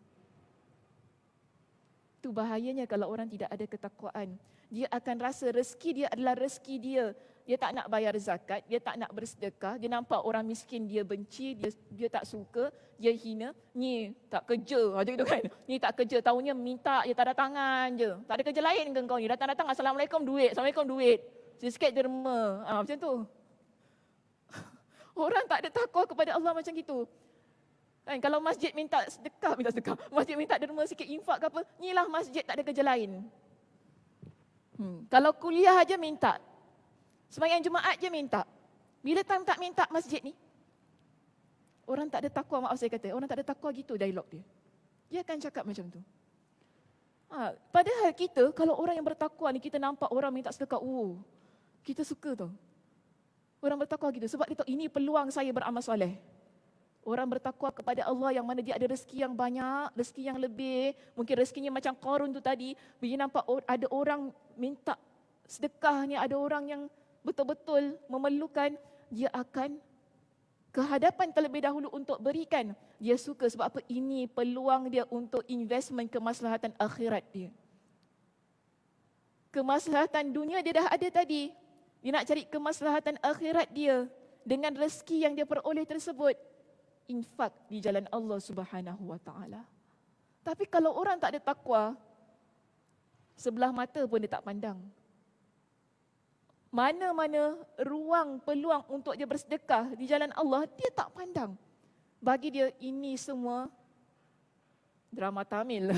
Itu bahayanya kalau orang tidak ada ketakwaan. Dia akan rasa rezeki dia adalah rezeki dia. Dia tak nak bayar zakat, dia tak nak bersedekah, dia nampak orang miskin, dia benci, dia, dia tak suka, dia hina. Ni tak kerja, ha, macam tu kan. Ni tak kerja, tahunya minta dia tak ada tangan je. Tak ada kerja lain ke kau ni, datang-datang, Assalamualaikum duit, Assalamualaikum duit. Sikit-sikit derma, ha, macam tu. Orang tak ada takwa kepada Allah macam itu. Kan, kalau masjid minta sedekah, minta sedekah. Masjid minta derma sikit infak ke apa, nilah masjid tak ada kerja lain. Hmm. Kalau kuliah aja minta. Semayang Jumaat je minta. Bila tak, tak minta masjid ni? Orang tak ada takwa, maaf saya kata. Orang tak ada takwa gitu dialog dia. Dia akan cakap macam tu. Ha, padahal kita, kalau orang yang bertakwa ni, kita nampak orang minta sedekah, oh, kita suka tau. Orang bertakwa gitu. Sebab dia tahu ini peluang saya beramal soleh. Orang bertakwa kepada Allah yang mana dia ada rezeki yang banyak, rezeki yang lebih. Mungkin rezekinya macam korun tu tadi. Bila nampak ada orang minta sedekahnya, ada orang yang betul-betul memerlukan, dia akan kehadapan terlebih dahulu untuk berikan. Dia suka sebab apa? Ini peluang dia untuk investment kemaslahatan akhirat dia. Kemaslahatan dunia dia dah ada tadi. Dia nak cari kemaslahatan akhirat dia dengan rezeki yang dia peroleh tersebut. Infak di jalan Allah Subhanahu Wa Taala. Tapi kalau orang tak ada takwa, sebelah mata pun dia tak pandang. Mana-mana ruang peluang untuk dia bersedekah di jalan Allah, dia tak pandang. Bagi dia ini semua drama Tamil.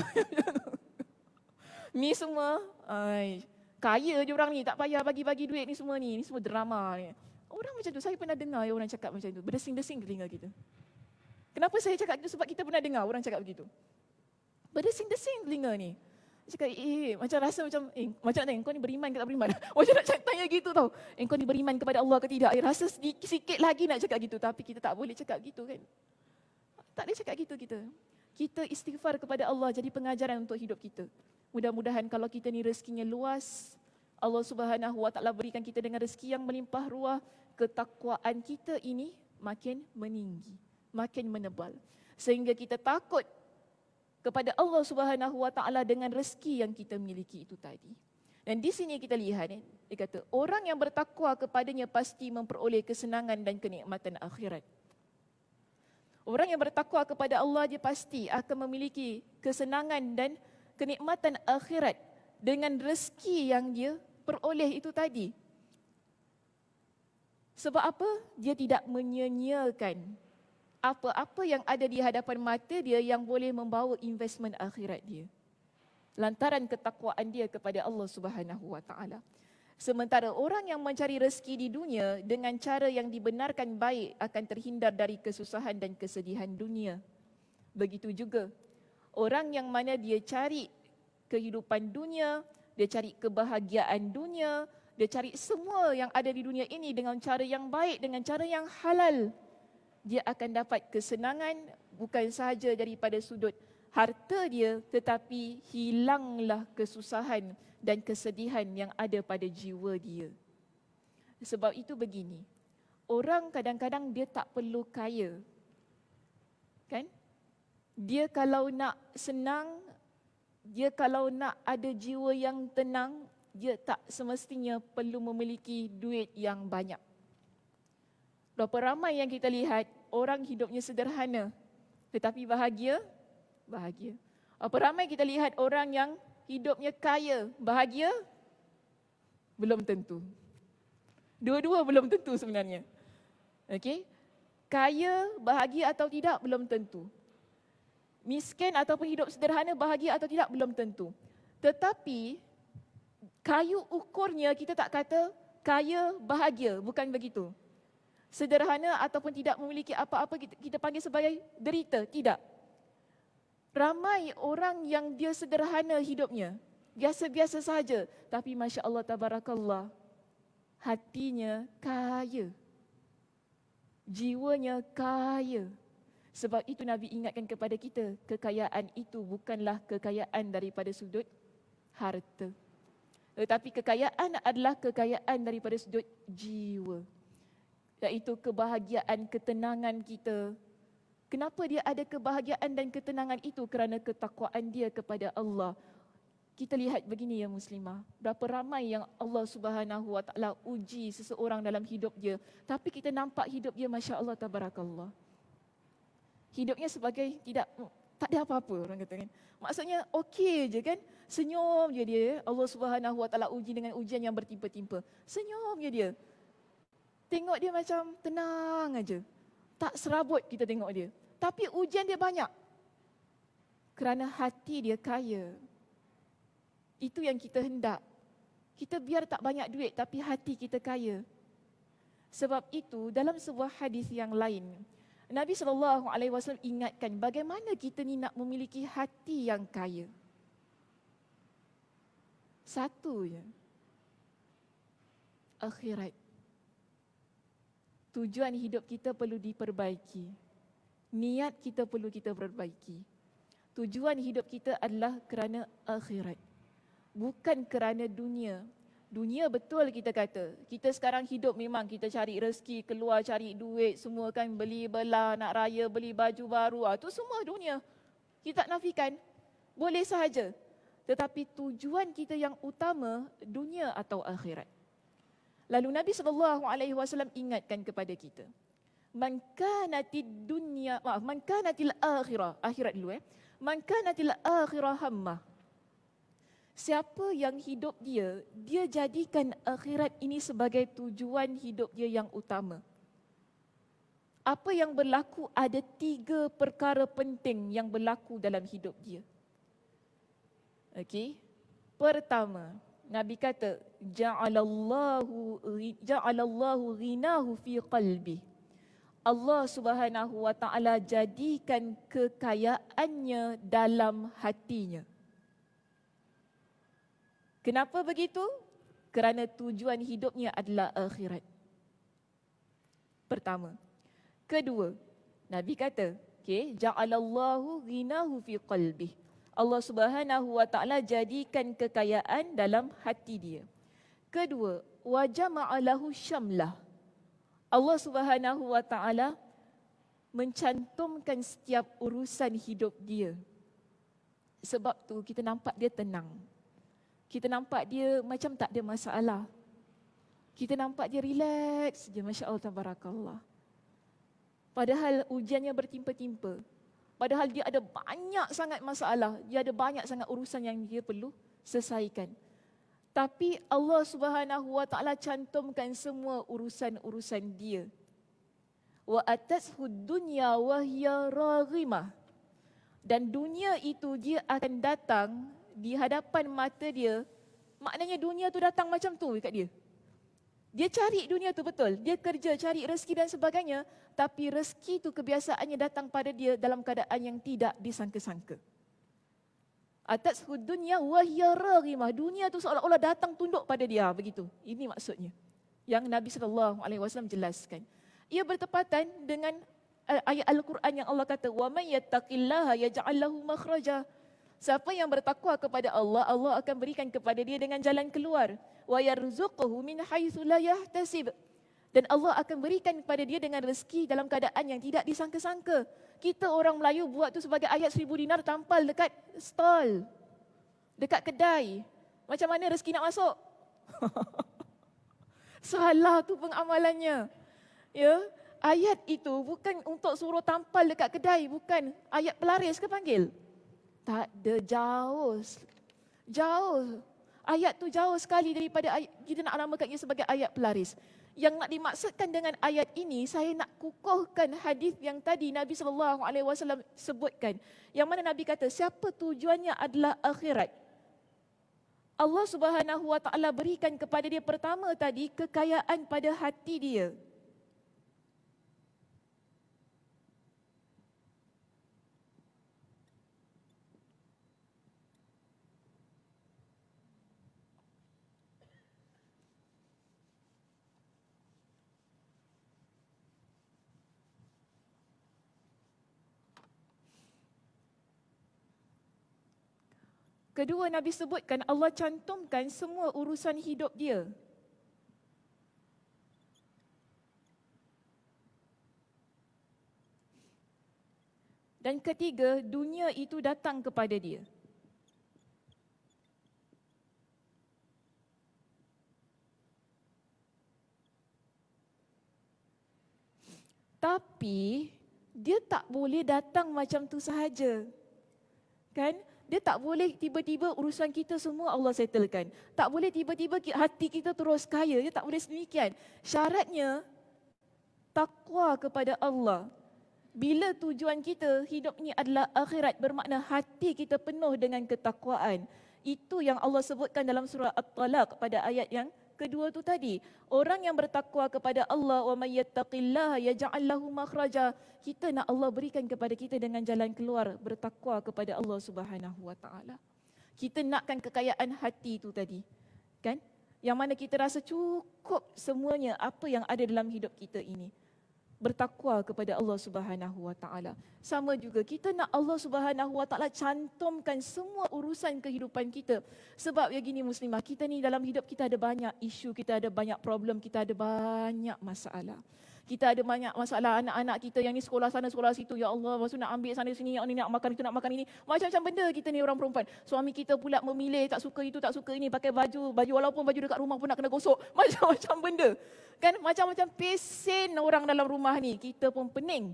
Ni semua, ai, kaya je orang ni tak payah bagi-bagi duit ni semua ni ni semua drama ni orang macam tu saya pernah dengar ya, orang cakap macam tu berdesing-desing telinga kita kenapa saya cakap gitu sebab kita pernah dengar orang cakap begitu berdesing-desing telinga ni cakap eh, eh, macam rasa macam eh macam tanya kau ni beriman ke tak beriman macam nak cakap tanya gitu tau eh, kau ni beriman kepada Allah ke tidak eh, rasa sedikit lagi nak cakap gitu tapi kita tak boleh cakap gitu kan tak boleh cakap gitu kita kita istighfar kepada Allah jadi pengajaran untuk hidup kita. Mudah-mudahan kalau kita ni rezekinya luas, Allah Subhanahu Wa Taala berikan kita dengan rezeki yang melimpah ruah, ketakwaan kita ini makin meninggi, makin menebal. Sehingga kita takut kepada Allah Subhanahu Wa Taala dengan rezeki yang kita miliki itu tadi. Dan di sini kita lihat, eh, dia kata, orang yang bertakwa kepadanya pasti memperoleh kesenangan dan kenikmatan akhirat. Orang yang bertakwa kepada Allah, dia pasti akan memiliki kesenangan dan kenikmatan akhirat dengan rezeki yang dia peroleh itu tadi. Sebab apa? Dia tidak menyenyakan apa-apa yang ada di hadapan mata dia yang boleh membawa investment akhirat dia. Lantaran ketakwaan dia kepada Allah Subhanahu Wa Taala. Sementara orang yang mencari rezeki di dunia dengan cara yang dibenarkan baik akan terhindar dari kesusahan dan kesedihan dunia. Begitu juga orang yang mana dia cari kehidupan dunia, dia cari kebahagiaan dunia, dia cari semua yang ada di dunia ini dengan cara yang baik, dengan cara yang halal. Dia akan dapat kesenangan bukan sahaja daripada sudut harta dia tetapi hilanglah kesusahan dan kesedihan yang ada pada jiwa dia. Sebab itu begini, orang kadang-kadang dia tak perlu kaya dia kalau nak senang, dia kalau nak ada jiwa yang tenang, dia tak semestinya perlu memiliki duit yang banyak. Berapa ramai yang kita lihat orang hidupnya sederhana tetapi bahagia? Bahagia. Berapa ramai kita lihat orang yang hidupnya kaya, bahagia? Belum tentu. Dua-dua belum tentu sebenarnya. Okey. Kaya, bahagia atau tidak belum tentu miskin ataupun hidup sederhana, bahagia atau tidak belum tentu. Tetapi kayu ukurnya kita tak kata kaya bahagia, bukan begitu. Sederhana ataupun tidak memiliki apa-apa kita panggil sebagai derita, tidak. Ramai orang yang dia sederhana hidupnya, biasa-biasa saja, tapi masya Allah tabarakallah hatinya kaya, jiwanya kaya. Sebab itu Nabi ingatkan kepada kita, kekayaan itu bukanlah kekayaan daripada sudut harta. Tetapi kekayaan adalah kekayaan daripada sudut jiwa. Iaitu kebahagiaan, ketenangan kita. Kenapa dia ada kebahagiaan dan ketenangan itu? Kerana ketakwaan dia kepada Allah. Kita lihat begini ya muslimah. Berapa ramai yang Allah Subhanahu Wa uji seseorang dalam hidup dia. Tapi kita nampak hidup dia masya-Allah tabarakallah hidupnya sebagai tidak tak ada apa-apa orang kata kan. Maksudnya okey je kan. Senyum je dia. Allah Subhanahu Wa Taala uji dengan ujian yang bertimpa-timpa. Senyum je dia. Tengok dia macam tenang aja. Tak serabut kita tengok dia. Tapi ujian dia banyak. Kerana hati dia kaya. Itu yang kita hendak. Kita biar tak banyak duit tapi hati kita kaya. Sebab itu dalam sebuah hadis yang lain, Nabi sallallahu alaihi wasallam ingatkan bagaimana kita ni nak memiliki hati yang kaya. Satu je. Akhirat. Tujuan hidup kita perlu diperbaiki. Niat kita perlu kita perbaiki. Tujuan hidup kita adalah kerana akhirat. Bukan kerana dunia, dunia betul kita kata. Kita sekarang hidup memang kita cari rezeki, keluar cari duit, semua kan beli belah, nak raya beli baju baru. Itu ah, semua dunia. Kita tak nafikan. Boleh sahaja. Tetapi tujuan kita yang utama dunia atau akhirat. Lalu Nabi saw ingatkan kepada kita. Man kanatid dunia maaf, man kanatil akhirat akhirat dulu eh. Man kanatil akhirat hammah siapa yang hidup dia, dia jadikan akhirat ini sebagai tujuan hidup dia yang utama. Apa yang berlaku ada tiga perkara penting yang berlaku dalam hidup dia. Okey. Pertama, Nabi kata, "Ja'alallahu ja'alallahu ghinahu fi qalbi." Allah Subhanahu wa taala jadikan kekayaannya dalam hatinya. Kenapa begitu? Kerana tujuan hidupnya adalah akhirat. Pertama. Kedua, Nabi kata, okay, ja'alallahu ghinahu fi qalbih. Allah Subhanahu wa taala jadikan kekayaan dalam hati dia. Kedua, wa jama'a lahu syamlah. Allah Subhanahu wa taala mencantumkan setiap urusan hidup dia. Sebab tu kita nampak dia tenang. Kita nampak dia macam tak ada masalah. Kita nampak dia relax je. Masya Allah, tabarakallah. Padahal ujiannya bertimpa-timpa. Padahal dia ada banyak sangat masalah. Dia ada banyak sangat urusan yang dia perlu selesaikan. Tapi Allah subhanahu wa ta'ala cantumkan semua urusan-urusan dia. Wa atas hudunya wahya ragimah. Dan dunia itu dia akan datang di hadapan mata dia, maknanya dunia tu datang macam tu dekat dia. Dia cari dunia tu betul. Dia kerja cari rezeki dan sebagainya. Tapi rezeki tu kebiasaannya datang pada dia dalam keadaan yang tidak disangka-sangka. Atas hud dunia wahya rahimah. Dunia tu seolah-olah datang tunduk pada dia. Ah, begitu. Ini maksudnya. Yang Nabi Sallallahu Alaihi Wasallam jelaskan. Ia bertepatan dengan eh, ayat Al-Quran yang Allah kata, وَمَنْ يَتَّقِ اللَّهَ يَجْعَلَّهُ مَخْرَجًا Siapa yang bertakwa kepada Allah, Allah akan berikan kepada dia dengan jalan keluar. Wa yarzuquhu min haitsu la yahtasib. Dan Allah akan berikan kepada dia dengan rezeki dalam keadaan yang tidak disangka-sangka. Kita orang Melayu buat tu sebagai ayat seribu dinar tampal dekat stall. Dekat kedai. Macam mana rezeki nak masuk? Salah tu pengamalannya. Ya, ayat itu bukan untuk suruh tampal dekat kedai, bukan ayat pelaris ke panggil? Tak ada jauh. Jauh. Ayat tu jauh sekali daripada ayat, kita nak namakan ia sebagai ayat pelaris. Yang nak dimaksudkan dengan ayat ini, saya nak kukuhkan hadis yang tadi Nabi sallallahu alaihi wasallam sebutkan. Yang mana Nabi kata, siapa tujuannya adalah akhirat. Allah Subhanahu wa taala berikan kepada dia pertama tadi kekayaan pada hati dia. Kedua Nabi sebutkan Allah cantumkan semua urusan hidup dia. Dan ketiga, dunia itu datang kepada dia. Tapi dia tak boleh datang macam tu sahaja. Kan? dia tak boleh tiba-tiba urusan kita semua Allah settlekan. Tak boleh tiba-tiba hati kita terus kaya, dia tak boleh sedemikian. Syaratnya, takwa kepada Allah. Bila tujuan kita hidup ini adalah akhirat, bermakna hati kita penuh dengan ketakwaan. Itu yang Allah sebutkan dalam surah At-Talaq pada ayat yang kedua tu tadi. Orang yang bertakwa kepada Allah wa may yattaqillaha yaj'al lahu makhraja. Kita nak Allah berikan kepada kita dengan jalan keluar bertakwa kepada Allah Subhanahu wa taala. Kita nakkan kekayaan hati tu tadi. Kan? Yang mana kita rasa cukup semuanya apa yang ada dalam hidup kita ini bertakwa kepada Allah Subhanahu Wa Taala. Sama juga kita nak Allah Subhanahu Wa Taala cantumkan semua urusan kehidupan kita. Sebab ya gini muslimah, kita ni dalam hidup kita ada banyak isu, kita ada banyak problem, kita ada banyak masalah kita ada banyak masalah anak-anak kita yang ni sekolah sana sekolah situ ya Allah masa nak ambil sana sini yang ni nak makan itu nak makan ini macam-macam benda kita ni orang perempuan suami kita pula memilih tak suka itu tak suka ini pakai baju baju walaupun baju dekat rumah pun nak kena gosok macam-macam benda kan macam-macam pesen orang dalam rumah ni kita pun pening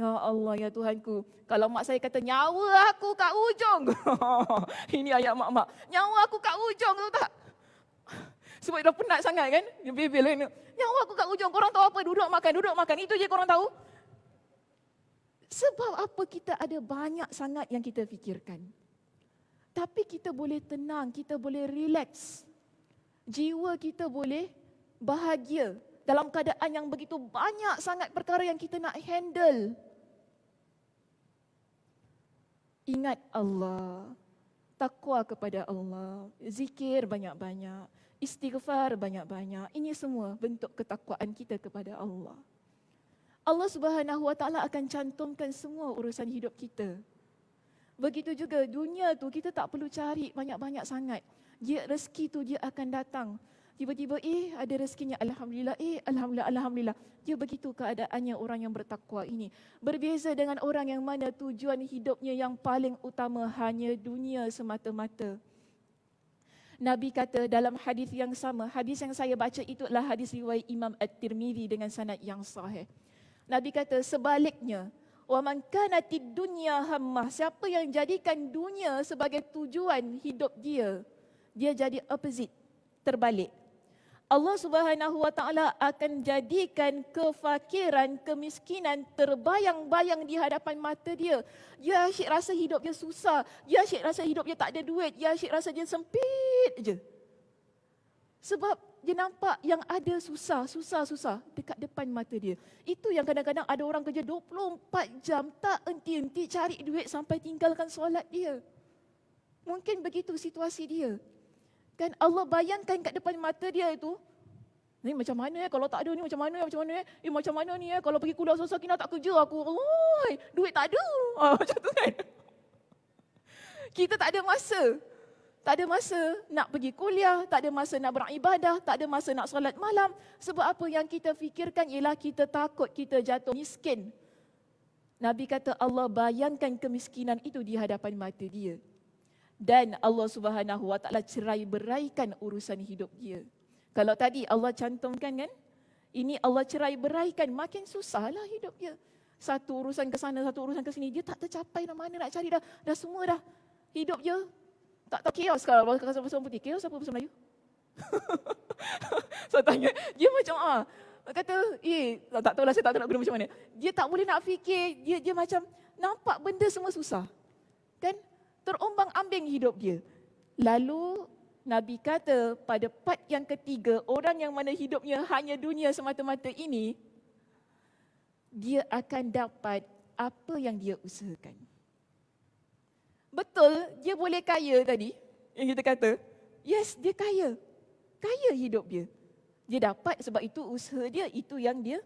Ya Allah, ya Tuhanku. Kalau mak saya kata, nyawa aku kat ujung. ini ayat mak-mak. Nyawa aku kat ujung, tahu tak? Sebab dia penat sangat kan? Bebel kan? Nyawa aku kat ujung. Korang tahu apa? Duduk makan, duduk makan. Itu je korang tahu. Sebab apa kita ada banyak sangat yang kita fikirkan. Tapi kita boleh tenang, kita boleh relax. Jiwa kita boleh bahagia dalam keadaan yang begitu banyak sangat perkara yang kita nak handle. Ingat Allah. Takwa kepada Allah. Zikir banyak-banyak istighfar banyak-banyak. Ini semua bentuk ketakwaan kita kepada Allah. Allah Subhanahu Wa Taala akan cantumkan semua urusan hidup kita. Begitu juga dunia tu kita tak perlu cari banyak-banyak sangat. Dia rezeki tu dia akan datang. Tiba-tiba eh ada rezekinya alhamdulillah eh alhamdulillah alhamdulillah. Dia begitu keadaannya orang yang bertakwa ini. Berbeza dengan orang yang mana tujuan hidupnya yang paling utama hanya dunia semata-mata. Nabi kata dalam hadis yang sama, hadis yang saya baca itu adalah hadis riwayat Imam At-Tirmizi dengan sanad yang sahih. Nabi kata sebaliknya, wa man kana dunya hammah, siapa yang jadikan dunia sebagai tujuan hidup dia, dia jadi opposite, terbalik. Allah Subhanahu Wa Taala akan jadikan kefakiran, kemiskinan terbayang-bayang di hadapan mata dia. Dia asyik rasa hidup dia susah, dia asyik rasa hidup dia tak ada duit, dia asyik rasa dia sempit je. Sebab dia nampak yang ada susah, susah, susah dekat depan mata dia. Itu yang kadang-kadang ada orang kerja 24 jam tak henti-henti cari duit sampai tinggalkan solat dia. Mungkin begitu situasi dia. Kan Allah bayangkan kat depan mata dia itu. Ni macam mana ya kalau tak ada ni macam mana ya macam mana ya? Eh macam mana ni ya kalau pergi kuliah susah kena tak kerja aku. Oi, duit tak ada. Ah, macam tu kan. Kita tak ada masa. Tak ada masa nak pergi kuliah, tak ada masa nak beribadah, tak ada masa nak solat malam. Sebab apa yang kita fikirkan ialah kita takut kita jatuh miskin. Nabi kata Allah bayangkan kemiskinan itu di hadapan mata dia dan Allah Subhanahu Wa Taala cerai-beraikan urusan hidup dia. Kalau tadi Allah cantumkan kan, ini Allah cerai-beraikan makin susahlah hidup dia. Satu urusan ke sana, satu urusan ke sini, dia tak tercapai nak mana nak cari dah. Dah semua dah hidup dia. Tak tahu kios. kalau bahasa kasar bahasa putih. Chaos apa bahasa Melayu? saya tanya, dia macam ah. Kata, eh, tak, tak tahu lah saya tak tahu nak guna macam mana. Dia tak boleh nak fikir, dia dia macam nampak benda semua susah. Kan? terombang ambing hidup dia. Lalu Nabi kata pada part yang ketiga, orang yang mana hidupnya hanya dunia semata-mata ini, dia akan dapat apa yang dia usahakan. Betul, dia boleh kaya tadi, yang kita kata. Yes, dia kaya. Kaya hidup dia. Dia dapat sebab itu usaha dia, itu yang dia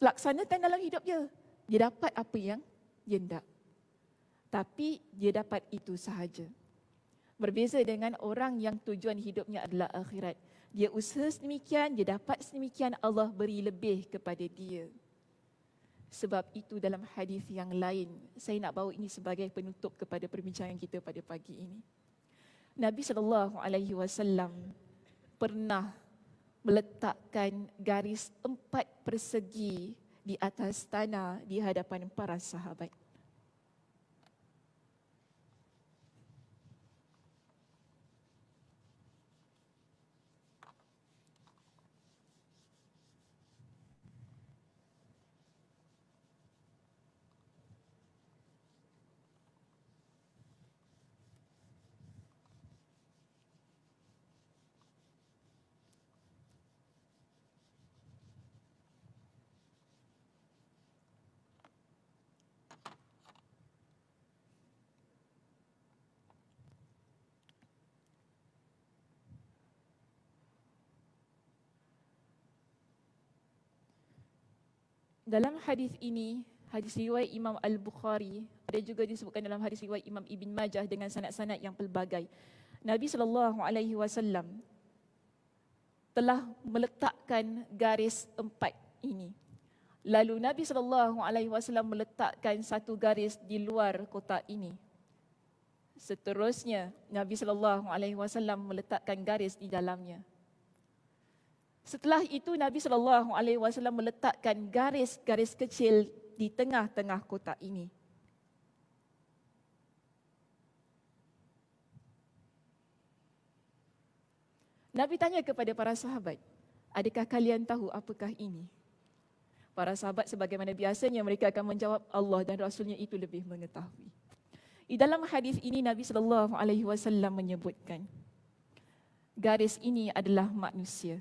laksanakan dalam hidup dia. Dia dapat apa yang dia nak tapi dia dapat itu sahaja. Berbeza dengan orang yang tujuan hidupnya adalah akhirat. Dia usaha sedemikian, dia dapat sedemikian, Allah beri lebih kepada dia. Sebab itu dalam hadis yang lain, saya nak bawa ini sebagai penutup kepada perbincangan kita pada pagi ini. Nabi sallallahu alaihi wasallam pernah meletakkan garis empat persegi di atas tanah di hadapan para sahabat. dalam hadis ini hadis riwayat Imam Al-Bukhari ada juga disebutkan dalam hadis riwayat Imam Ibn Majah dengan sanad-sanad yang pelbagai Nabi sallallahu alaihi wasallam telah meletakkan garis empat ini lalu Nabi sallallahu alaihi wasallam meletakkan satu garis di luar kotak ini seterusnya Nabi sallallahu alaihi wasallam meletakkan garis di dalamnya Setelah itu Nabi sallallahu alaihi wasallam meletakkan garis-garis kecil di tengah-tengah kotak ini. Nabi tanya kepada para sahabat, "Adakah kalian tahu apakah ini?" Para sahabat sebagaimana biasanya mereka akan menjawab, "Allah dan Rasulnya itu lebih mengetahui." Di dalam hadis ini Nabi sallallahu alaihi wasallam menyebutkan, "Garis ini adalah manusia."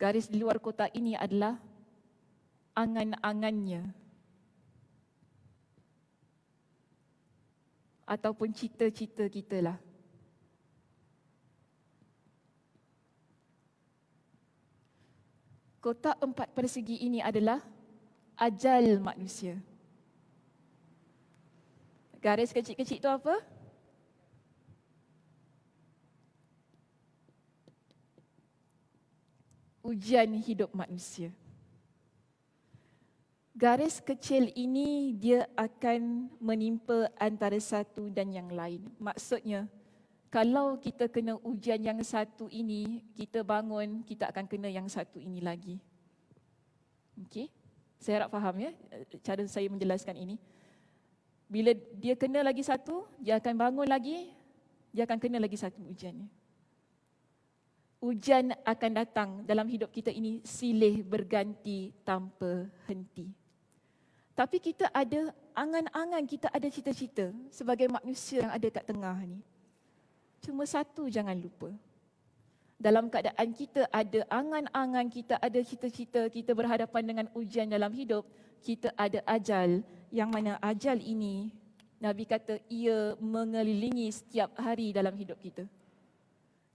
garis di luar kotak ini adalah angan-angannya ataupun cita-cita kita lah. Kotak empat persegi ini adalah ajal manusia. Garis kecil-kecil itu apa? ujian hidup manusia. Garis kecil ini dia akan menimpa antara satu dan yang lain. Maksudnya, kalau kita kena ujian yang satu ini, kita bangun, kita akan kena yang satu ini lagi. Okey? Saya harap faham ya cara saya menjelaskan ini. Bila dia kena lagi satu, dia akan bangun lagi, dia akan kena lagi satu ujiannya. Hujan akan datang dalam hidup kita ini silih berganti tanpa henti. Tapi kita ada angan-angan, kita ada cita-cita sebagai manusia yang ada kat tengah ni. Cuma satu jangan lupa. Dalam keadaan kita ada angan-angan, kita ada cita-cita, kita berhadapan dengan hujan dalam hidup, kita ada ajal yang mana ajal ini Nabi kata ia mengelilingi setiap hari dalam hidup kita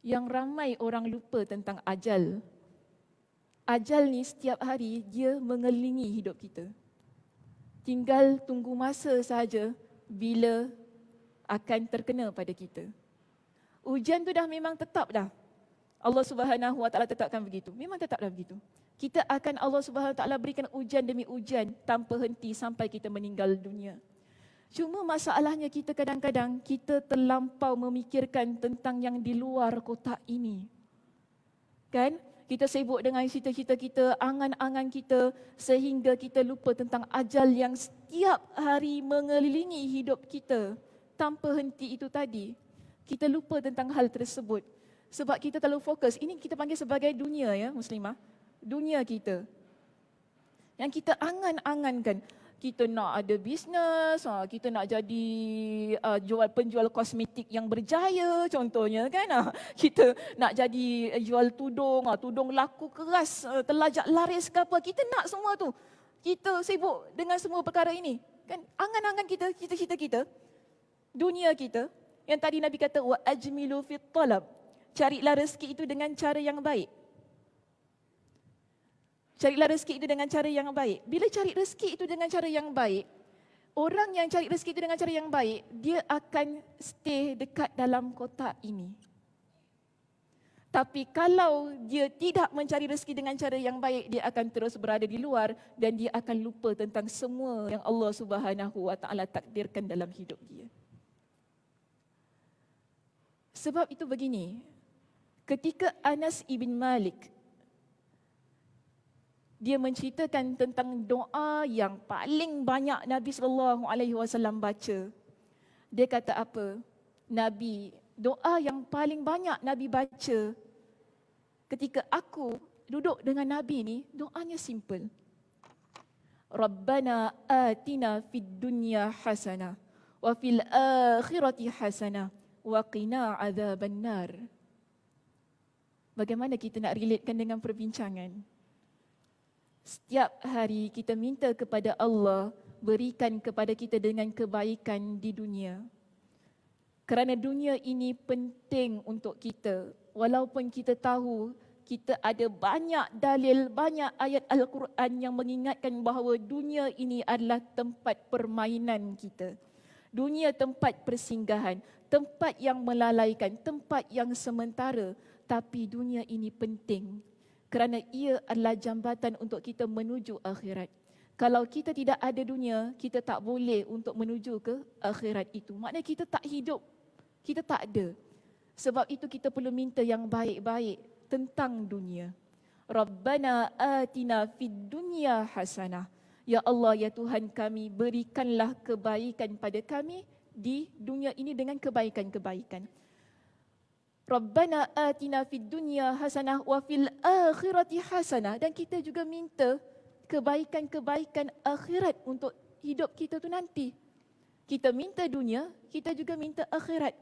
yang ramai orang lupa tentang ajal. Ajal ni setiap hari dia mengelilingi hidup kita. Tinggal tunggu masa saja bila akan terkena pada kita. Ujian tu dah memang tetap dah. Allah Subhanahu Wa Taala tetapkan begitu. Memang tetap dah begitu. Kita akan Allah Subhanahu Wa Taala berikan ujian demi ujian tanpa henti sampai kita meninggal dunia. Cuma masalahnya kita kadang-kadang kita terlampau memikirkan tentang yang di luar kotak ini. Kan? Kita sibuk dengan cita-cita kita, angan-angan kita sehingga kita lupa tentang ajal yang setiap hari mengelilingi hidup kita tanpa henti itu tadi. Kita lupa tentang hal tersebut. Sebab kita terlalu fokus. Ini kita panggil sebagai dunia ya, muslimah. Dunia kita. Yang kita angan-angankan kita nak ada bisnes, ah, kita nak jadi ah, jual penjual kosmetik yang berjaya contohnya kan. Ah. kita nak jadi eh, jual tudung, tudung laku keras, uh, telajak laris ke apa. Kita nak semua tu. Kita sibuk dengan semua perkara ini. Kan angan-angan kita, cita-cita kita, dunia kita yang tadi Nabi kata wa ajmilu fit talab. Carilah rezeki itu dengan cara yang baik. Carilah rezeki itu dengan cara yang baik. Bila cari rezeki itu dengan cara yang baik, orang yang cari rezeki itu dengan cara yang baik, dia akan stay dekat dalam kotak ini. Tapi kalau dia tidak mencari rezeki dengan cara yang baik, dia akan terus berada di luar dan dia akan lupa tentang semua yang Allah Subhanahu Wa Taala takdirkan dalam hidup dia. Sebab itu begini, ketika Anas ibn Malik dia menceritakan tentang doa yang paling banyak Nabi sallallahu alaihi wasallam baca. Dia kata apa? Nabi, doa yang paling banyak Nabi baca ketika aku duduk dengan Nabi ni, doanya simple. Rabbana atina fid dunya hasana wa fil akhirati hasana wa qina azabannar. Bagaimana kita nak relatekan dengan perbincangan? Setiap hari kita minta kepada Allah berikan kepada kita dengan kebaikan di dunia. Kerana dunia ini penting untuk kita. Walaupun kita tahu kita ada banyak dalil, banyak ayat Al-Quran yang mengingatkan bahawa dunia ini adalah tempat permainan kita. Dunia tempat persinggahan, tempat yang melalaikan, tempat yang sementara. Tapi dunia ini penting kerana ia adalah jambatan untuk kita menuju akhirat. Kalau kita tidak ada dunia, kita tak boleh untuk menuju ke akhirat itu. Maknanya kita tak hidup. Kita tak ada. Sebab itu kita perlu minta yang baik-baik tentang dunia. Rabbana atina fid dunya hasanah. Ya Allah, ya Tuhan kami, berikanlah kebaikan pada kami di dunia ini dengan kebaikan-kebaikan. kebaikan kebaikan Rabbana atina fid dunya hasanah wa fil akhirati hasanah dan kita juga minta kebaikan-kebaikan akhirat untuk hidup kita tu nanti. Kita minta dunia, kita juga minta akhirat.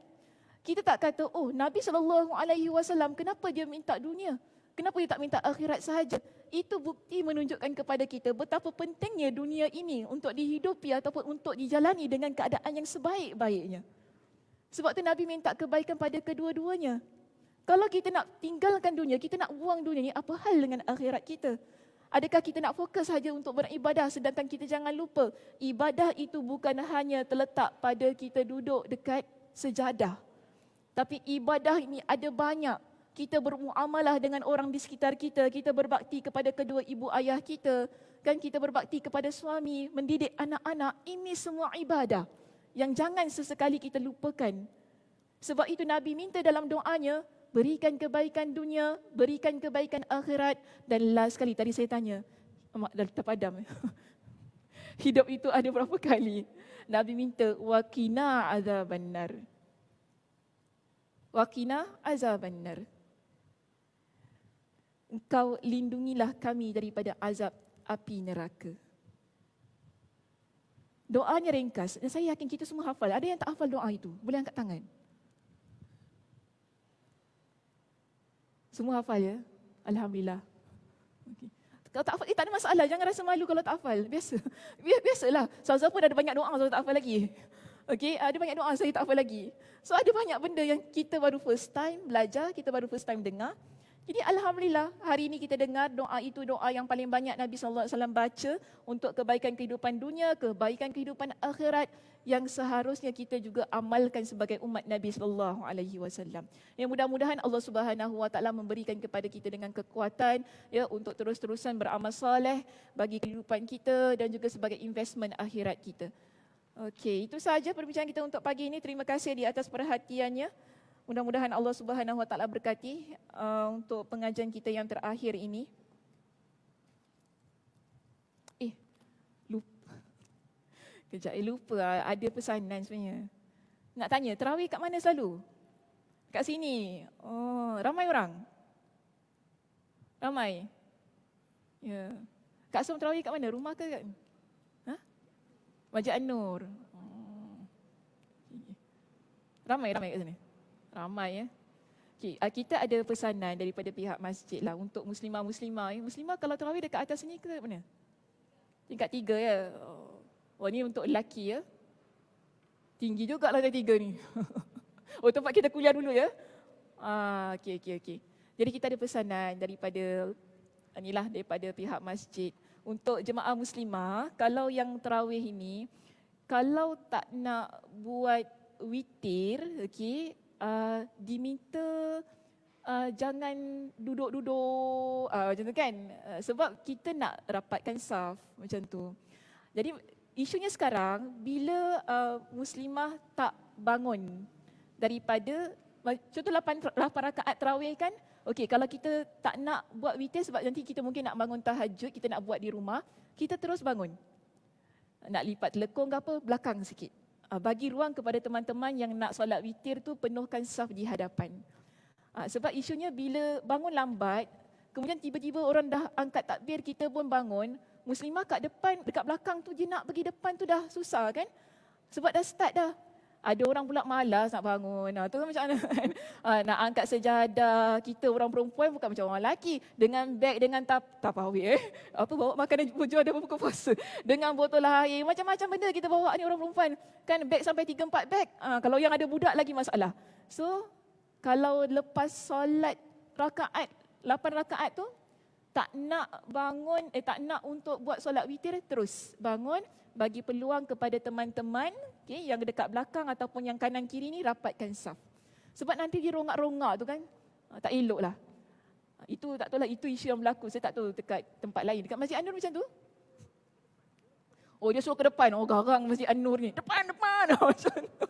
Kita tak kata, oh Nabi SAW kenapa dia minta dunia? Kenapa dia tak minta akhirat sahaja? Itu bukti menunjukkan kepada kita betapa pentingnya dunia ini untuk dihidupi ataupun untuk dijalani dengan keadaan yang sebaik-baiknya. Sebab tu Nabi minta kebaikan pada kedua-duanya. Kalau kita nak tinggalkan dunia, kita nak buang dunia ni, apa hal dengan akhirat kita? Adakah kita nak fokus saja untuk beribadah sedangkan kita jangan lupa ibadah itu bukan hanya terletak pada kita duduk dekat sejadah. Tapi ibadah ini ada banyak. Kita bermuamalah dengan orang di sekitar kita, kita berbakti kepada kedua ibu ayah kita, kan kita berbakti kepada suami, mendidik anak-anak, ini semua ibadah yang jangan sesekali kita lupakan. Sebab itu Nabi minta dalam doanya, berikan kebaikan dunia, berikan kebaikan akhirat. Dan last sekali, tadi saya tanya, mak dah terpadam. Hidup itu ada berapa kali? Nabi minta, wakina azaban nar. Wakina azaban nar. Engkau lindungilah kami daripada azab api neraka. Doanya ringkas dan saya yakin kita semua hafal. Ada yang tak hafal doa itu? Boleh angkat tangan. Semua hafal ya? Alhamdulillah. Kalau tak hafal, eh tak ada masalah. Jangan rasa malu kalau tak hafal. Biasa. Biasa biasalah. Sazah pun ada banyak doa, kalau tak hafal lagi. Okay, ada banyak doa, saya tak hafal lagi. So ada banyak benda yang kita baru first time belajar, kita baru first time dengar. Jadi alhamdulillah hari ini kita dengar doa itu doa yang paling banyak Nabi saw baca untuk kebaikan kehidupan dunia, kebaikan kehidupan akhirat yang seharusnya kita juga amalkan sebagai umat Nabi sallallahu alaihi wasallam. Yang mudah-mudahan Allah Subhanahu wa taala memberikan kepada kita dengan kekuatan ya untuk terus-terusan beramal soleh bagi kehidupan kita dan juga sebagai investment akhirat kita. Okey, itu sahaja perbincangan kita untuk pagi ini. Terima kasih di atas perhatiannya. Mudah-mudahan Allah Subhanahu Wa Taala berkati uh, untuk pengajian kita yang terakhir ini. Eh, lupa. Kejap, eh, lupa. Ah, ada pesanan sebenarnya. Nak tanya, terawih kat mana selalu? Kat sini. Oh, ramai orang? Ramai? Ya. Yeah. Kak Sum terawih kat mana? Rumah ke? Hah? Wajah Nur. Hmm. Ramai, ramai kat sini. Ramai ya. Okay, uh, kita ada pesanan daripada pihak masjid lah untuk muslimah-muslimah. Ya. Muslimah kalau terawih dekat atas ni ke mana? Tingkat tiga ya. Oh, oh, ni untuk lelaki ya. Tinggi juga lah tiga ni. oh, tempat kita kuliah dulu ya. Ah, okay, okay, okay. Jadi kita ada pesanan daripada inilah uh, daripada pihak masjid untuk jemaah muslimah kalau yang terawih ini kalau tak nak buat witir okey uh, diminta uh, jangan duduk-duduk uh, macam tu kan uh, sebab kita nak rapatkan saf macam tu jadi isunya sekarang bila uh, muslimah tak bangun daripada contoh 8 8 rakaat tarawih kan okey kalau kita tak nak buat witir sebab nanti kita mungkin nak bangun tahajud kita nak buat di rumah kita terus bangun nak lipat lekong ke apa belakang sikit Ah, bagi ruang kepada teman-teman yang nak solat witir tu penuhkan saf di hadapan. Ah, sebab isunya bila bangun lambat, kemudian tiba-tiba orang dah angkat takbir, kita pun bangun, muslimah kat depan, dekat belakang tu je nak pergi depan tu dah susah kan? Sebab dah start dah, ada orang pula malas nak bangun. Ah, tu kan macam mana? Ah, nak angkat sejadah. Kita orang perempuan bukan macam orang lelaki. Dengan beg, dengan tap, tapawi. Eh? Apa bawa makanan bujur ada buku puasa. Dengan botol air. Macam-macam benda kita bawa ni orang perempuan. Kan beg sampai tiga empat beg. Ah, kalau yang ada budak lagi masalah. So, kalau lepas solat rakaat, 8 rakaat tu, tak nak bangun, eh tak nak untuk buat solat witir, terus bangun bagi peluang kepada teman-teman okay, yang dekat belakang ataupun yang kanan kiri ni rapatkan saf. Sebab nanti dia rongak-rongak tu kan, ah, tak elok lah. Ah, itu tak tahu lah, itu isu yang berlaku. Saya tak tahu dekat tempat lain. Dekat Masjid Anur macam tu? Oh dia suruh ke depan, oh garang Masjid Anur ni. Depan, depan! Oh, macam tu.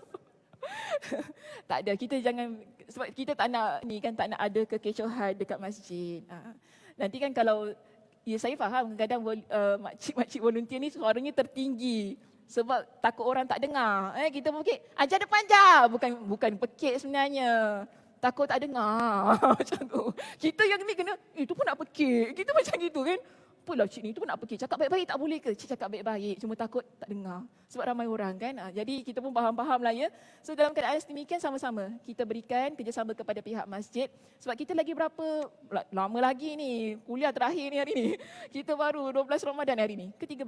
tak ada, kita jangan, sebab kita tak nak ni kan, tak nak ada kekecohan dekat masjid. Ah, nanti kan kalau ya saya faham kadang-kadang uh, eh, makcik-makcik volunteer ni suaranya tertinggi sebab takut orang tak dengar. Eh kita pekik, ajar depan panjang. Bukan bukan pekik sebenarnya. Takut tak dengar macam tu. Kita yang ni kena, eh pun nak pekik. Kita macam gitu kan apalah cik ni tu pun nak pergi cakap baik-baik tak boleh ke cik cakap baik-baik cuma takut tak dengar sebab ramai orang kan ah, jadi kita pun faham-faham lah ya so dalam keadaan sedemikian sama-sama kita berikan kerjasama kepada pihak masjid sebab kita lagi berapa lama lagi ni kuliah terakhir ni hari ni kita baru 12 Ramadan hari ni ke 13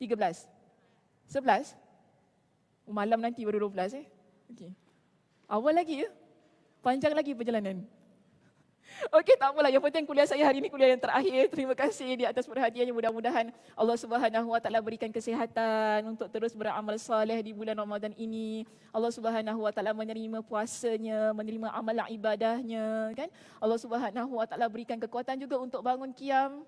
13 11 malam nanti baru 12 eh okey awal lagi ya panjang lagi perjalanan Okey tak apalah yang penting kuliah saya hari ini kuliah yang terakhir. Terima kasih di atas perhatiannya mudah-mudahan Allah Subhanahu Wa Taala berikan kesihatan untuk terus beramal saleh di bulan Ramadan ini. Allah Subhanahu Wa Taala menerima puasanya, menerima amal ibadahnya kan. Allah Subhanahu Wa Taala berikan kekuatan juga untuk bangun kiam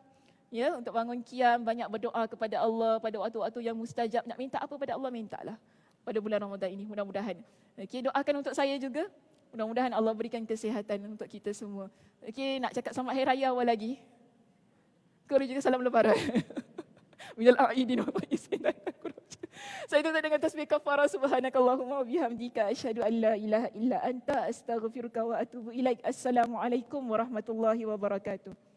ya untuk bangun kiam banyak berdoa kepada Allah pada waktu-waktu yang mustajab nak minta apa pada Allah mintalah pada bulan Ramadan ini mudah-mudahan okey doakan untuk saya juga Mudah-mudahan Allah berikan kesihatan untuk kita semua. Okey, nak cakap selamat hari raya awal lagi. Kau juga salam lebaran. Minal a'idin wa faizin. Saya itu tutup dengan tasbih kafara subhanakallahumma wa bihamdika asyhadu an la ilaha illa anta astaghfiruka wa atubu ilaik. Assalamualaikum warahmatullahi wabarakatuh.